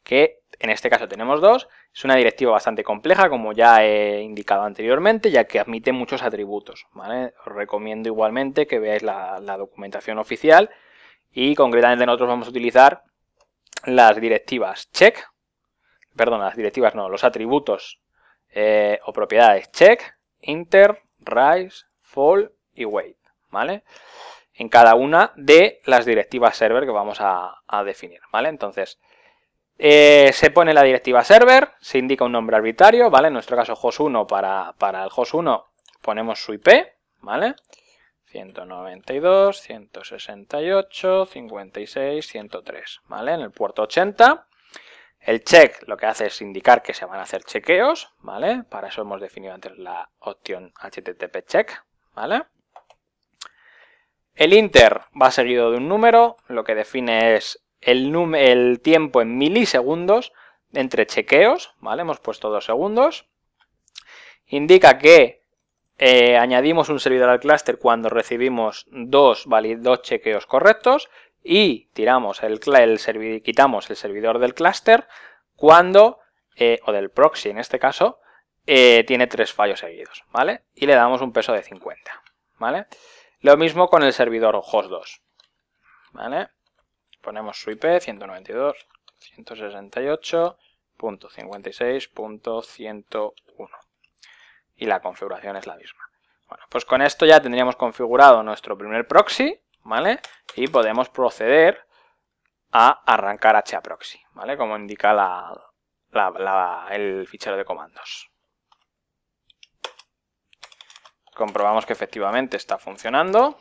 Que en este caso tenemos dos. Es una directiva bastante compleja, como ya he indicado anteriormente, ya que admite muchos atributos, ¿vale? Os recomiendo igualmente que veáis la, documentación oficial y concretamente nosotros vamos a utilizar las directivas check, perdón, las directivas no, los atributos eh, o propiedades check, inter, rise, fall y wait ¿vale? en cada una de las directivas server que vamos a, definir, ¿vale? Entonces, eh, se pone la directiva server, se indica un nombre arbitrario, ¿vale? En nuestro caso, host1, para, para el host1 ponemos su IP, ¿vale? 192, 168, 56, 103, ¿vale? En el puerto 80. El check lo que hace es indicar que se van a hacer chequeos, ¿vale? Para eso hemos definido antes la opción HTTP check, ¿vale? El inter va seguido de un número, lo que define es el, tiempo en milisegundos entre chequeos, ¿vale? Hemos puesto dos segundos. Indica que eh, añadimos un servidor al clúster cuando recibimos dos, chequeos correctos y tiramos el, el quitamos el servidor del clúster cuando, eh, o del proxy en este caso, eh, tiene tres fallos seguidos, ¿vale? Y le damos un peso de 50, ¿vale? vale lo mismo con el servidor host2. Ponemos su IP 192.168.56.101. Y la configuración es la misma. Bueno, pues con esto ya tendríamos configurado nuestro primer proxy, ¿vale? Y podemos proceder a arrancar HAProxy, ¿vale? Como indica el fichero de comandos comprobamos que efectivamente está funcionando.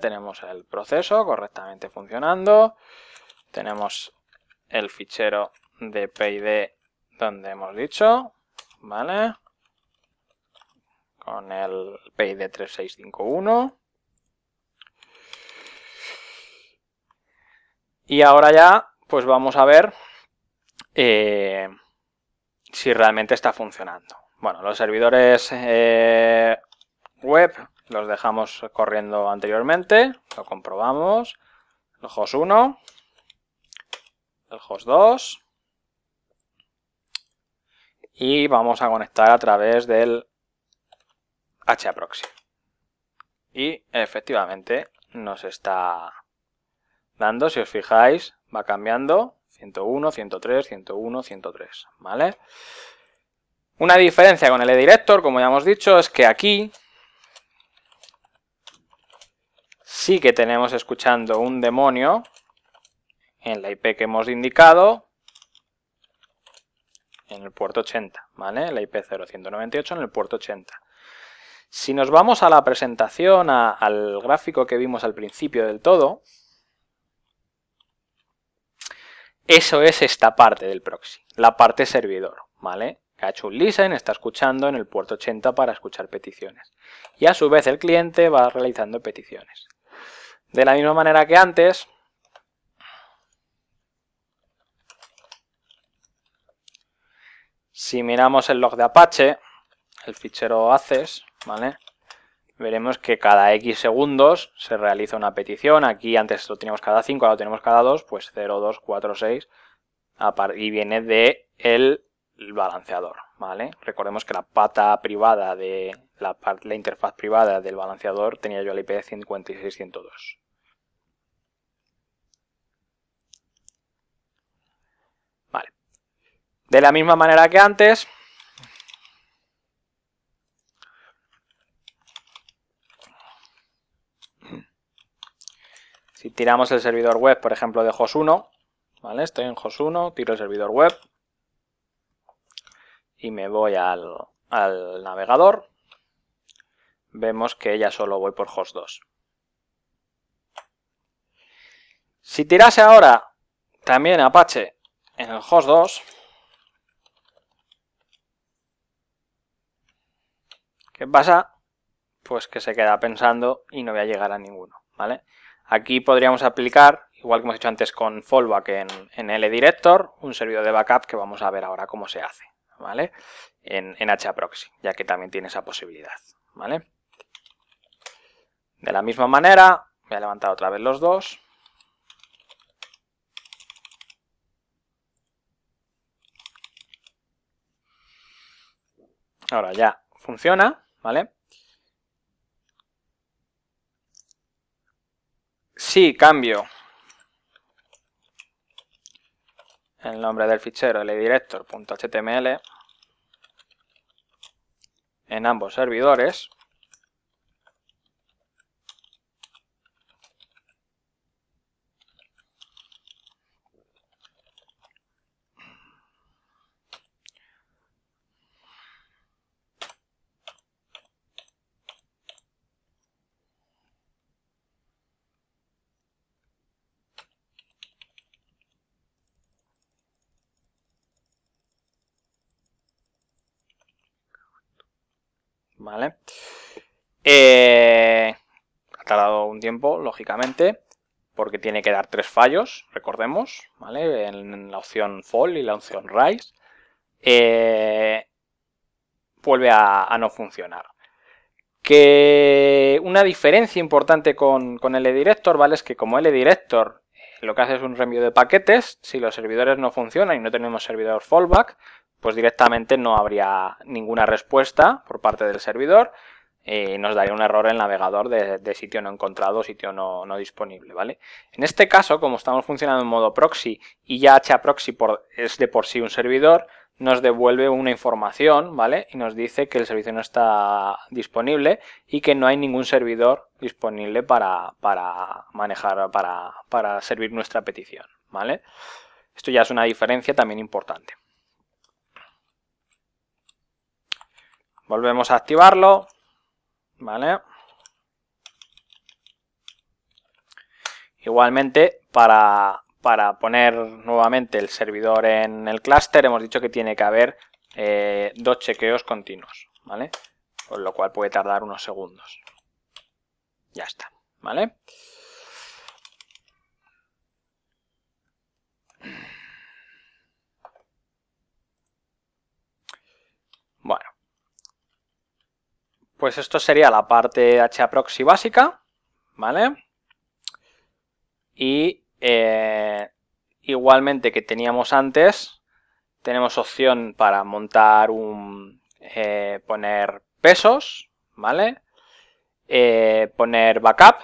Tenemos el proceso correctamente funcionando. Tenemos el fichero de PID donde hemos dicho, ¿vale? Con el PID 3651. Y ahora ya, pues vamos a ver eh, si realmente está funcionando. Bueno, los servidores eh, web los dejamos corriendo anteriormente, lo comprobamos, el host 1, el host 2, y vamos a conectar a través del HAProxy. Y efectivamente nos está dando, si os fijáis, va cambiando 101, 103, 101, 103, ¿vale? Una diferencia con el E-Director, como ya hemos dicho, es que aquí sí que tenemos escuchando un demonio en la IP que hemos indicado en el puerto 80, ¿vale? La IP 0198 en el puerto 80. Si nos vamos a la presentación, al gráfico que vimos al principio del todo, eso es esta parte del proxy, la parte servidor, ¿vale? un Listen está escuchando en el puerto 80 para escuchar peticiones. Y a su vez el cliente va realizando peticiones. De la misma manera que antes, si miramos el log de Apache, el fichero ACES, ¿vale? veremos que cada X segundos se realiza una petición. Aquí antes lo teníamos cada 5, ahora lo tenemos cada 2, pues 0, 2, 4, 6. Y viene de el balanceador, ¿vale? Recordemos que la pata privada de la, la interfaz privada del balanceador tenía yo el IP56102. Vale. De la misma manera que antes, si tiramos el servidor web, por ejemplo, de jos 1 ¿vale? Estoy en jos 1 tiro el servidor web, y me voy al, navegador, vemos que ya solo voy por host 2. Si tirase ahora también Apache en el host 2, ¿qué pasa? Pues que se queda pensando y no voy a llegar a ninguno, ¿vale? Aquí podríamos aplicar, igual que hemos hecho antes con fallback en, en director un servidor de backup que vamos a ver ahora cómo se hace. ¿vale? En, en HAProxy, ya que también tiene esa posibilidad, ¿vale? De la misma manera, voy a levantar otra vez los dos. Ahora ya funciona, ¿vale? Si cambio el nombre del fichero ledirector.html en ambos servidores Eh, ha tardado un tiempo, lógicamente, porque tiene que dar tres fallos, recordemos, En la opción Fall y la opción Rise. Eh, vuelve a, no funcionar. Que una diferencia importante con, el LDirector, ¿vale? Es que como LDirector eh, lo que hace es un reenvío de paquetes, si los servidores no funcionan y no tenemos servidor fallback, pues directamente no habría ninguna respuesta por parte del servidor y eh, nos daría un error en el navegador de, sitio no encontrado, sitio no, disponible, ¿vale? En este caso, como estamos funcionando en modo proxy y ya HAProxy por, es de por sí un servidor, nos devuelve una información, ¿vale? Y nos dice que el servicio no está disponible y que no hay ningún servidor disponible para, manejar, para, para servir nuestra petición, ¿vale? Esto ya es una diferencia también importante. Volvemos a activarlo. ¿Vale? Igualmente, para, poner nuevamente el servidor en el clúster, hemos dicho que tiene que haber eh, dos chequeos continuos, ¿vale? Con lo cual puede tardar unos segundos. Ya está, ¿vale? Bueno. Pues esto sería la parte HAProxy básica, ¿vale? Y eh, igualmente que teníamos antes, tenemos opción para montar un... Eh, poner pesos, ¿vale? Eh, poner backup,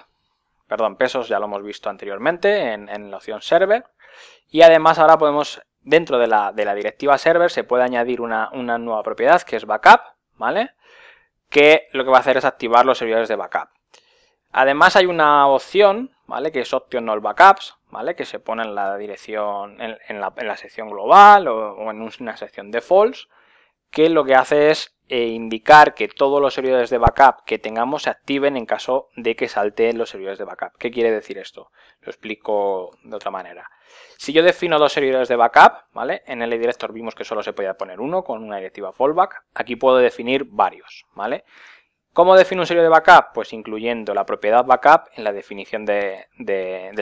perdón, pesos, ya lo hemos visto anteriormente en, la opción server. Y además ahora podemos, dentro de la, directiva server, se puede añadir una nueva propiedad que es backup, ¿vale? que lo que va a hacer es activar los servidores de backup. Además hay una opción, ¿vale? Que es no Backups, ¿vale? Que se pone en la dirección, en, la, sección global o, o en una sección defaults, que lo que hace es e indicar que todos los servidores de backup que tengamos se activen en caso de que salten los servidores de backup. ¿Qué quiere decir esto? Lo explico de otra manera. Si yo defino dos servidores de backup, ¿vale? En el director vimos que solo se podía poner uno con una directiva fallback. Aquí puedo definir varios, ¿vale? ¿Cómo defino un servidor de backup? Pues incluyendo la propiedad backup en la definición del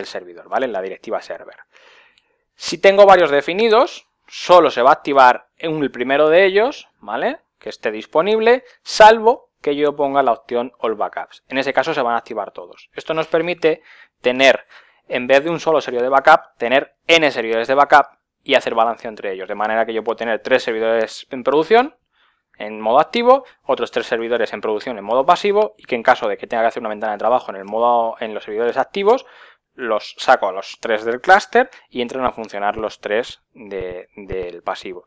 servidor, ¿vale? En la directiva server. Si tengo varios definidos, solo se va a activar el primero de ellos, ¿vale? que esté disponible, salvo que yo ponga la opción All Backups. En ese caso se van a activar todos. Esto nos permite tener, en vez de un solo servidor de backup, tener n servidores de backup y hacer balanceo entre ellos. De manera que yo puedo tener tres servidores en producción, en modo activo, otros tres servidores en producción en modo pasivo y que en caso de que tenga que hacer una ventana de trabajo en, el modo, en los servidores activos, los saco a los tres del clúster y entran a funcionar los tres del pasivo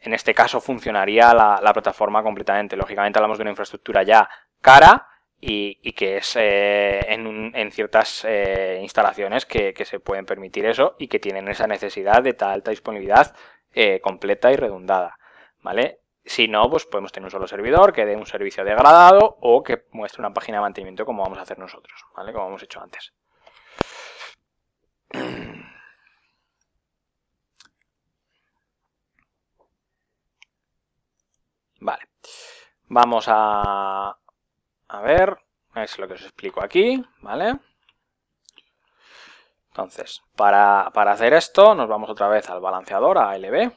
en este caso funcionaría la, plataforma completamente. Lógicamente hablamos de una infraestructura ya cara y, que es eh, en, ciertas eh, instalaciones que, se pueden permitir eso y que tienen esa necesidad de tal alta disponibilidad eh, completa y redundada. ¿Vale? Si no, pues podemos tener un solo servidor que dé un servicio degradado o que muestre una página de mantenimiento como vamos a hacer nosotros, ¿vale? Como hemos hecho antes. Vale. Vamos a, a ver, es lo que os explico aquí, ¿vale? Entonces, para, hacer esto, nos vamos otra vez al balanceador, a LB.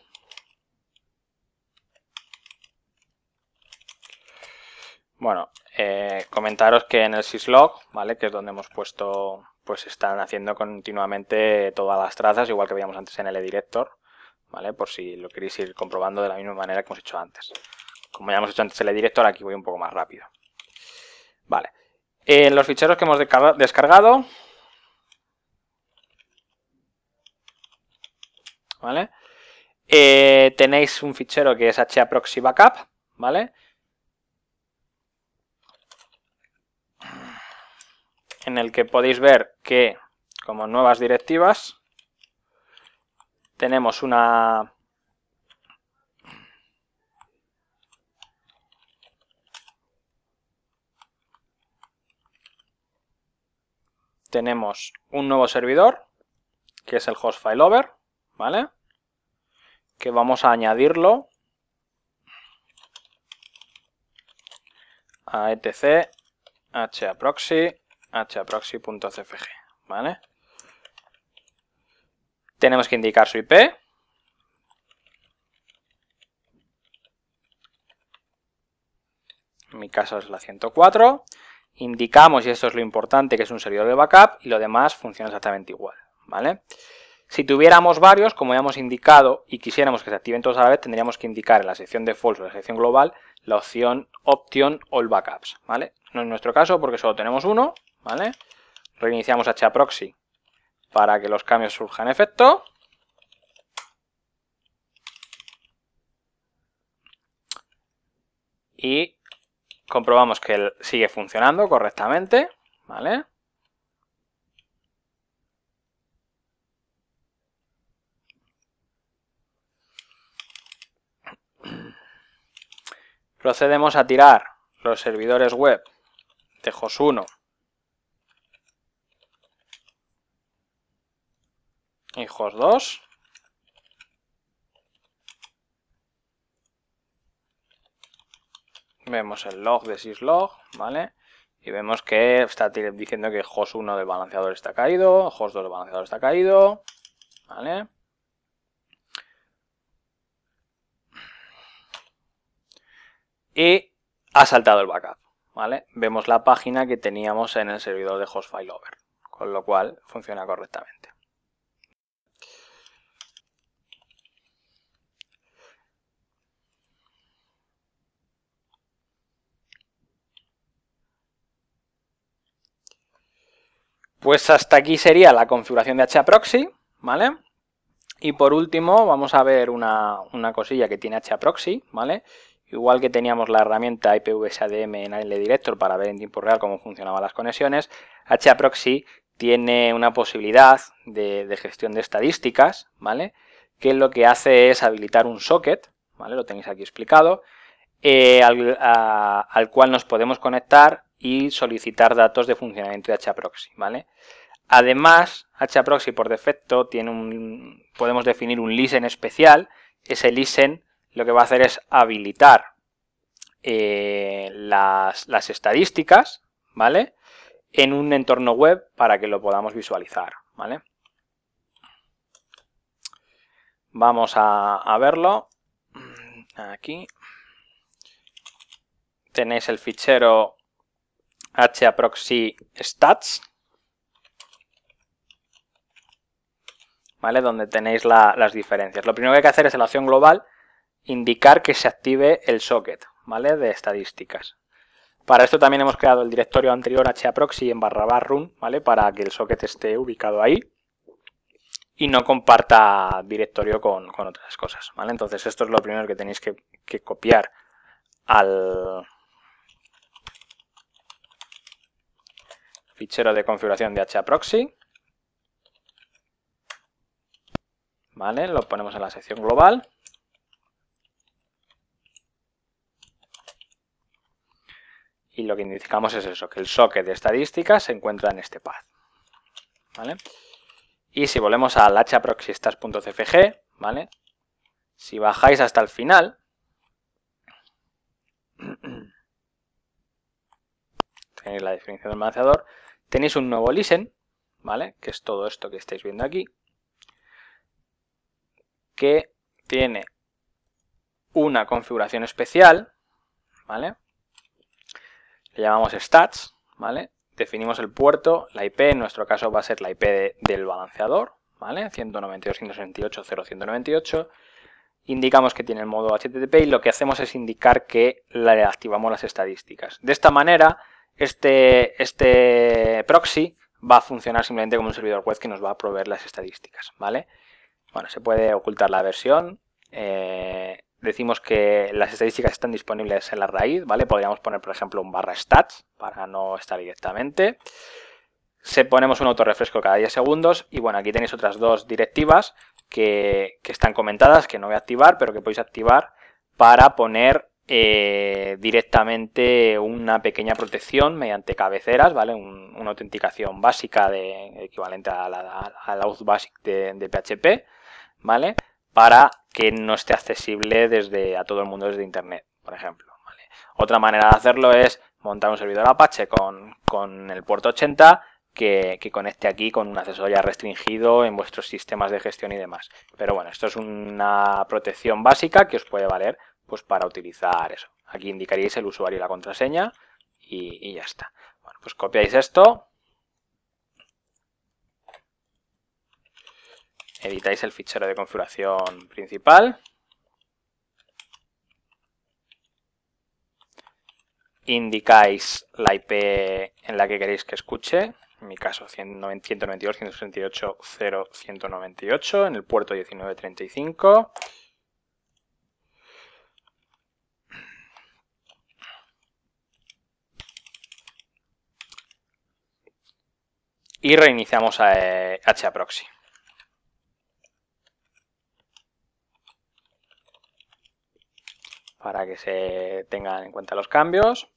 Bueno, eh, comentaros que en el syslog, ¿vale? Que es donde hemos puesto, pues están haciendo continuamente todas las trazas, igual que veíamos antes en el director, ¿vale? Por si lo queréis ir comprobando de la misma manera que hemos hecho antes como ya hemos hecho antes el director, aquí voy un poco más rápido. Vale. En los ficheros que hemos descargado. ¿Vale? Eh, tenéis un fichero que es haproxy backup, ¿vale? En el que podéis ver que, como nuevas directivas, tenemos una tenemos un nuevo servidor, que es el host over ¿vale? Que vamos a añadirlo a etc haproxy haproxy.cfg, ¿vale? Tenemos que indicar su IP. En mi caso es la 104. Indicamos, y esto es lo importante, que es un servidor de backup y lo demás funciona exactamente igual. ¿vale? Si tuviéramos varios, como ya hemos indicado, y quisiéramos que se activen todos a la vez, tendríamos que indicar en la sección de false o en la sección global la opción Option All Backups. ¿vale? No en nuestro caso porque solo tenemos uno. ¿vale? Reiniciamos HAProxy para que los cambios surjan efecto. y Comprobamos que sigue funcionando correctamente, ¿vale? Procedemos a tirar los servidores web de HOS1 y 2 Vemos el log de syslog, ¿vale? Y vemos que está diciendo que host1 del balanceador está caído, host2 del balanceador está caído, ¿vale? Y ha saltado el backup, ¿vale? Vemos la página que teníamos en el servidor de hostfileover, con lo cual funciona correctamente. Pues hasta aquí sería la configuración de HAProxy, ¿vale? Y por último vamos a ver una, cosilla que tiene HAProxy, ¿vale? Igual que teníamos la herramienta ipv en el Director para ver en tiempo real cómo funcionaban las conexiones, HAProxy tiene una posibilidad de, gestión de estadísticas, ¿vale? Que lo que hace es habilitar un socket, ¿vale? Lo tenéis aquí explicado, eh, al, al cual nos podemos conectar y solicitar datos de funcionamiento de HAProxy, ¿vale? Además, HAProxy por defecto tiene un, podemos definir un listen especial. Ese listen lo que va a hacer es habilitar eh, las, estadísticas, ¿vale? En un entorno web para que lo podamos visualizar, ¿vale? Vamos a, a verlo. Aquí tenéis el fichero haproxy stats, ¿vale? Donde tenéis las diferencias. Lo primero que hay que hacer es en la opción global indicar que se active el socket, ¿vale? De estadísticas. Para esto también hemos creado el directorio anterior haproxy en barra bar run, ¿vale? Para que el socket esté ubicado ahí y no comparta directorio con, otras cosas, ¿vale? Entonces esto es lo primero que tenéis que copiar al, fichero de configuración de HAProxy. Vale, lo ponemos en la sección global. Y lo que indicamos es eso, que el socket de estadísticas se encuentra en este path. ¿Vale? Y si volvemos al hproxystats.cfg, ¿vale? Si bajáis hasta el final, tenéis la definición del balanceador, Tenéis un nuevo listen, ¿vale? Que es todo esto que estáis viendo aquí, que tiene una configuración especial, ¿vale? Le llamamos stats, ¿vale? Definimos el puerto, la IP, en nuestro caso va a ser la IP del balanceador, ¿vale? 192.168.0.198. Indicamos que tiene el modo HTTP y lo que hacemos es indicar que le activamos las estadísticas. De esta manera este, este proxy va a funcionar simplemente como un servidor web que nos va a proveer las estadísticas, ¿vale? Bueno, se puede ocultar la versión. Eh, decimos que las estadísticas están disponibles en la raíz, ¿vale? Podríamos poner, por ejemplo, un barra stats para no estar directamente. Se ponemos un autorrefresco cada 10 segundos y bueno, aquí tenéis otras dos directivas que, que están comentadas, que no voy a activar, pero que podéis activar para poner eh, directamente una pequeña protección mediante cabeceras, ¿vale? una autenticación básica de, equivalente a la, a la auth basic de, PHP, ¿vale? Para que no esté accesible desde a todo el mundo desde internet, por ejemplo. Otra manera de hacerlo es montar un servidor Apache con, con el puerto 80 que, que, conecte aquí con un acceso ya restringido en vuestros sistemas de gestión y demás. Pero bueno, esto es una protección básica que os puede valer pues para utilizar eso. Aquí indicaríais el usuario y la contraseña y, ya está. Bueno, pues copiáis esto, editáis el fichero de configuración principal, indicáis la IP en la que queréis que escuche, en mi caso 192.168.0.198, en el puerto 1935, y reiniciamos a, HAProxy. Eh, para que se tengan en cuenta los cambios,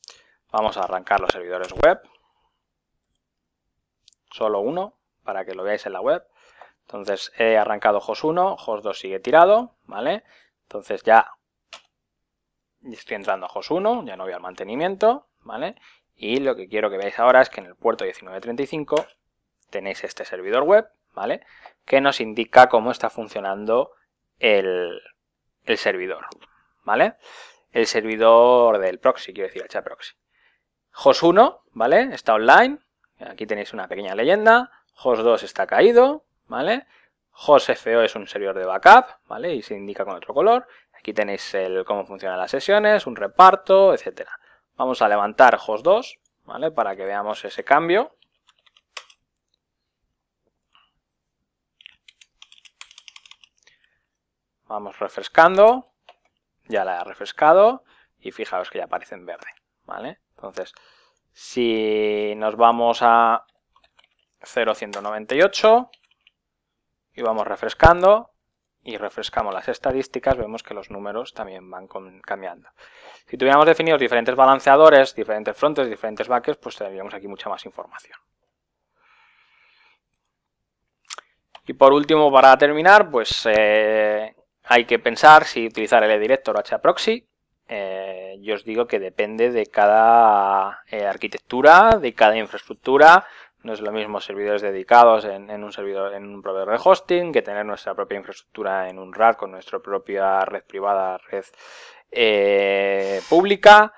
vamos a arrancar los servidores web. Solo uno, para que lo veáis en la web. Entonces he arrancado host 1, host 2 sigue tirado, ¿vale? Entonces ya estoy entrando a host 1, ya no voy al mantenimiento, ¿vale? Y lo que quiero que veáis ahora es que en el puerto 1935 tenéis este servidor web, ¿vale? Que nos indica cómo está funcionando el, servidor, ¿vale? El servidor del proxy, quiero decir, el chat proxy. Host 1, ¿vale? Está online. Aquí tenéis una pequeña leyenda. Host 2 está caído, ¿vale? Host FO es un servidor de backup, ¿vale? Y se indica con otro color. Aquí tenéis el, cómo funcionan las sesiones, un reparto, etcétera. Vamos a levantar host 2, ¿vale? Para que veamos ese cambio, Vamos refrescando. Ya la he refrescado. Y fijaos que ya aparece en verde. ¿Vale? Entonces, si nos vamos a 0,198 y vamos refrescando y refrescamos las estadísticas, vemos que los números también van cambiando. Si tuviéramos definidos diferentes balanceadores, diferentes frontes, diferentes backers, pues tendríamos aquí mucha más información. Y por último, para terminar, pues eh, hay que pensar si utilizar el director o HAProxy, Eh, yo os digo que depende de cada eh, arquitectura, de cada infraestructura. No es lo mismo servidores dedicados en, un servidor, en un proveedor de hosting, que tener nuestra propia infraestructura en un RAR con nuestra propia red privada, red eh, pública.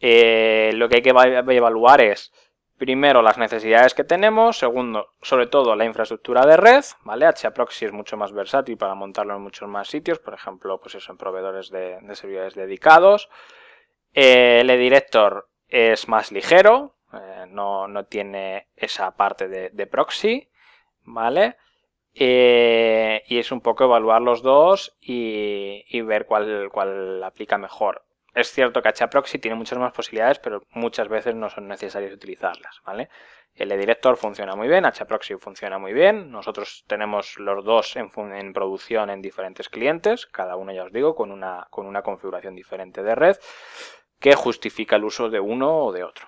Eh, lo que hay que evaluar es Primero, las necesidades que tenemos. Segundo, sobre todo, la infraestructura de red. ¿vale? HAProxy es mucho más versátil para montarlo en muchos más sitios, por ejemplo, pues eso, en proveedores de, servidores dedicados. Eh, el edirector es más ligero, eh, no, tiene esa parte de, proxy, ¿vale? Eh, y es un poco evaluar los dos y, y ver cuál, cuál aplica mejor es cierto que HAProxy tiene muchas más posibilidades, pero muchas veces no son necesarias utilizarlas, ¿vale? El director funciona muy bien, HAProxy funciona muy bien, nosotros tenemos los dos en, producción en diferentes clientes, cada uno ya os digo, con una, con una configuración diferente de red, que justifica el uso de uno o de otro.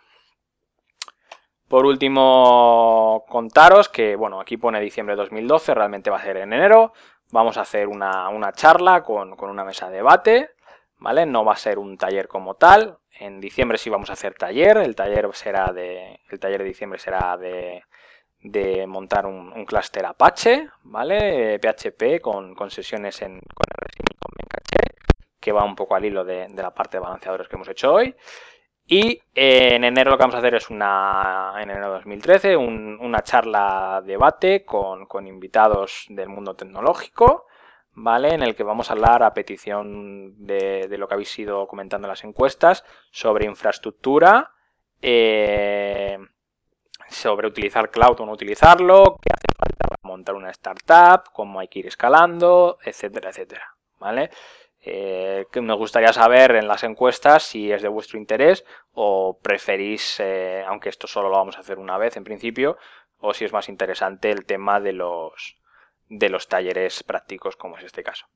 Por último, contaros que, bueno, aquí pone diciembre de 2012, realmente va a ser en enero, vamos a hacer una, charla con, con una mesa de debate, no va a ser un taller como tal. En diciembre sí vamos a hacer taller. El taller será de. El taller de diciembre será de, montar un, clúster Apache, PHP con, sesiones en, con el y con Bencache. que va un poco al hilo de, la parte de balanceadores que hemos hecho hoy. Y eh, en enero lo que vamos a hacer es una, en enero 2013, una charla debate con invitados del mundo tecnológico ¿vale? En el que vamos a hablar a petición de, lo que habéis ido comentando en las encuestas sobre infraestructura, eh, sobre utilizar cloud o no utilizarlo, qué hace falta para montar una startup, cómo hay que ir escalando, etcétera, etcétera, ¿vale? Eh, que me gustaría saber en las encuestas si es de vuestro interés o preferís, eh, aunque esto solo lo vamos a hacer una vez en principio, o si es más interesante el tema de los, de los talleres prácticos como es este caso.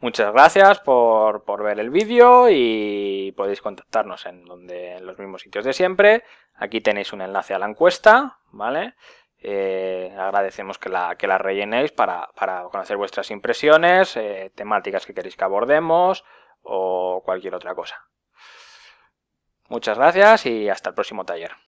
Muchas gracias por, por ver el vídeo y podéis contactarnos en, donde, los mismos sitios de siempre. Aquí tenéis un enlace a la encuesta, ¿vale? Eh, agradecemos que la, que rellenéis para, conocer vuestras impresiones, eh, temáticas que queréis que abordemos o cualquier otra cosa. Muchas gracias y hasta el próximo taller.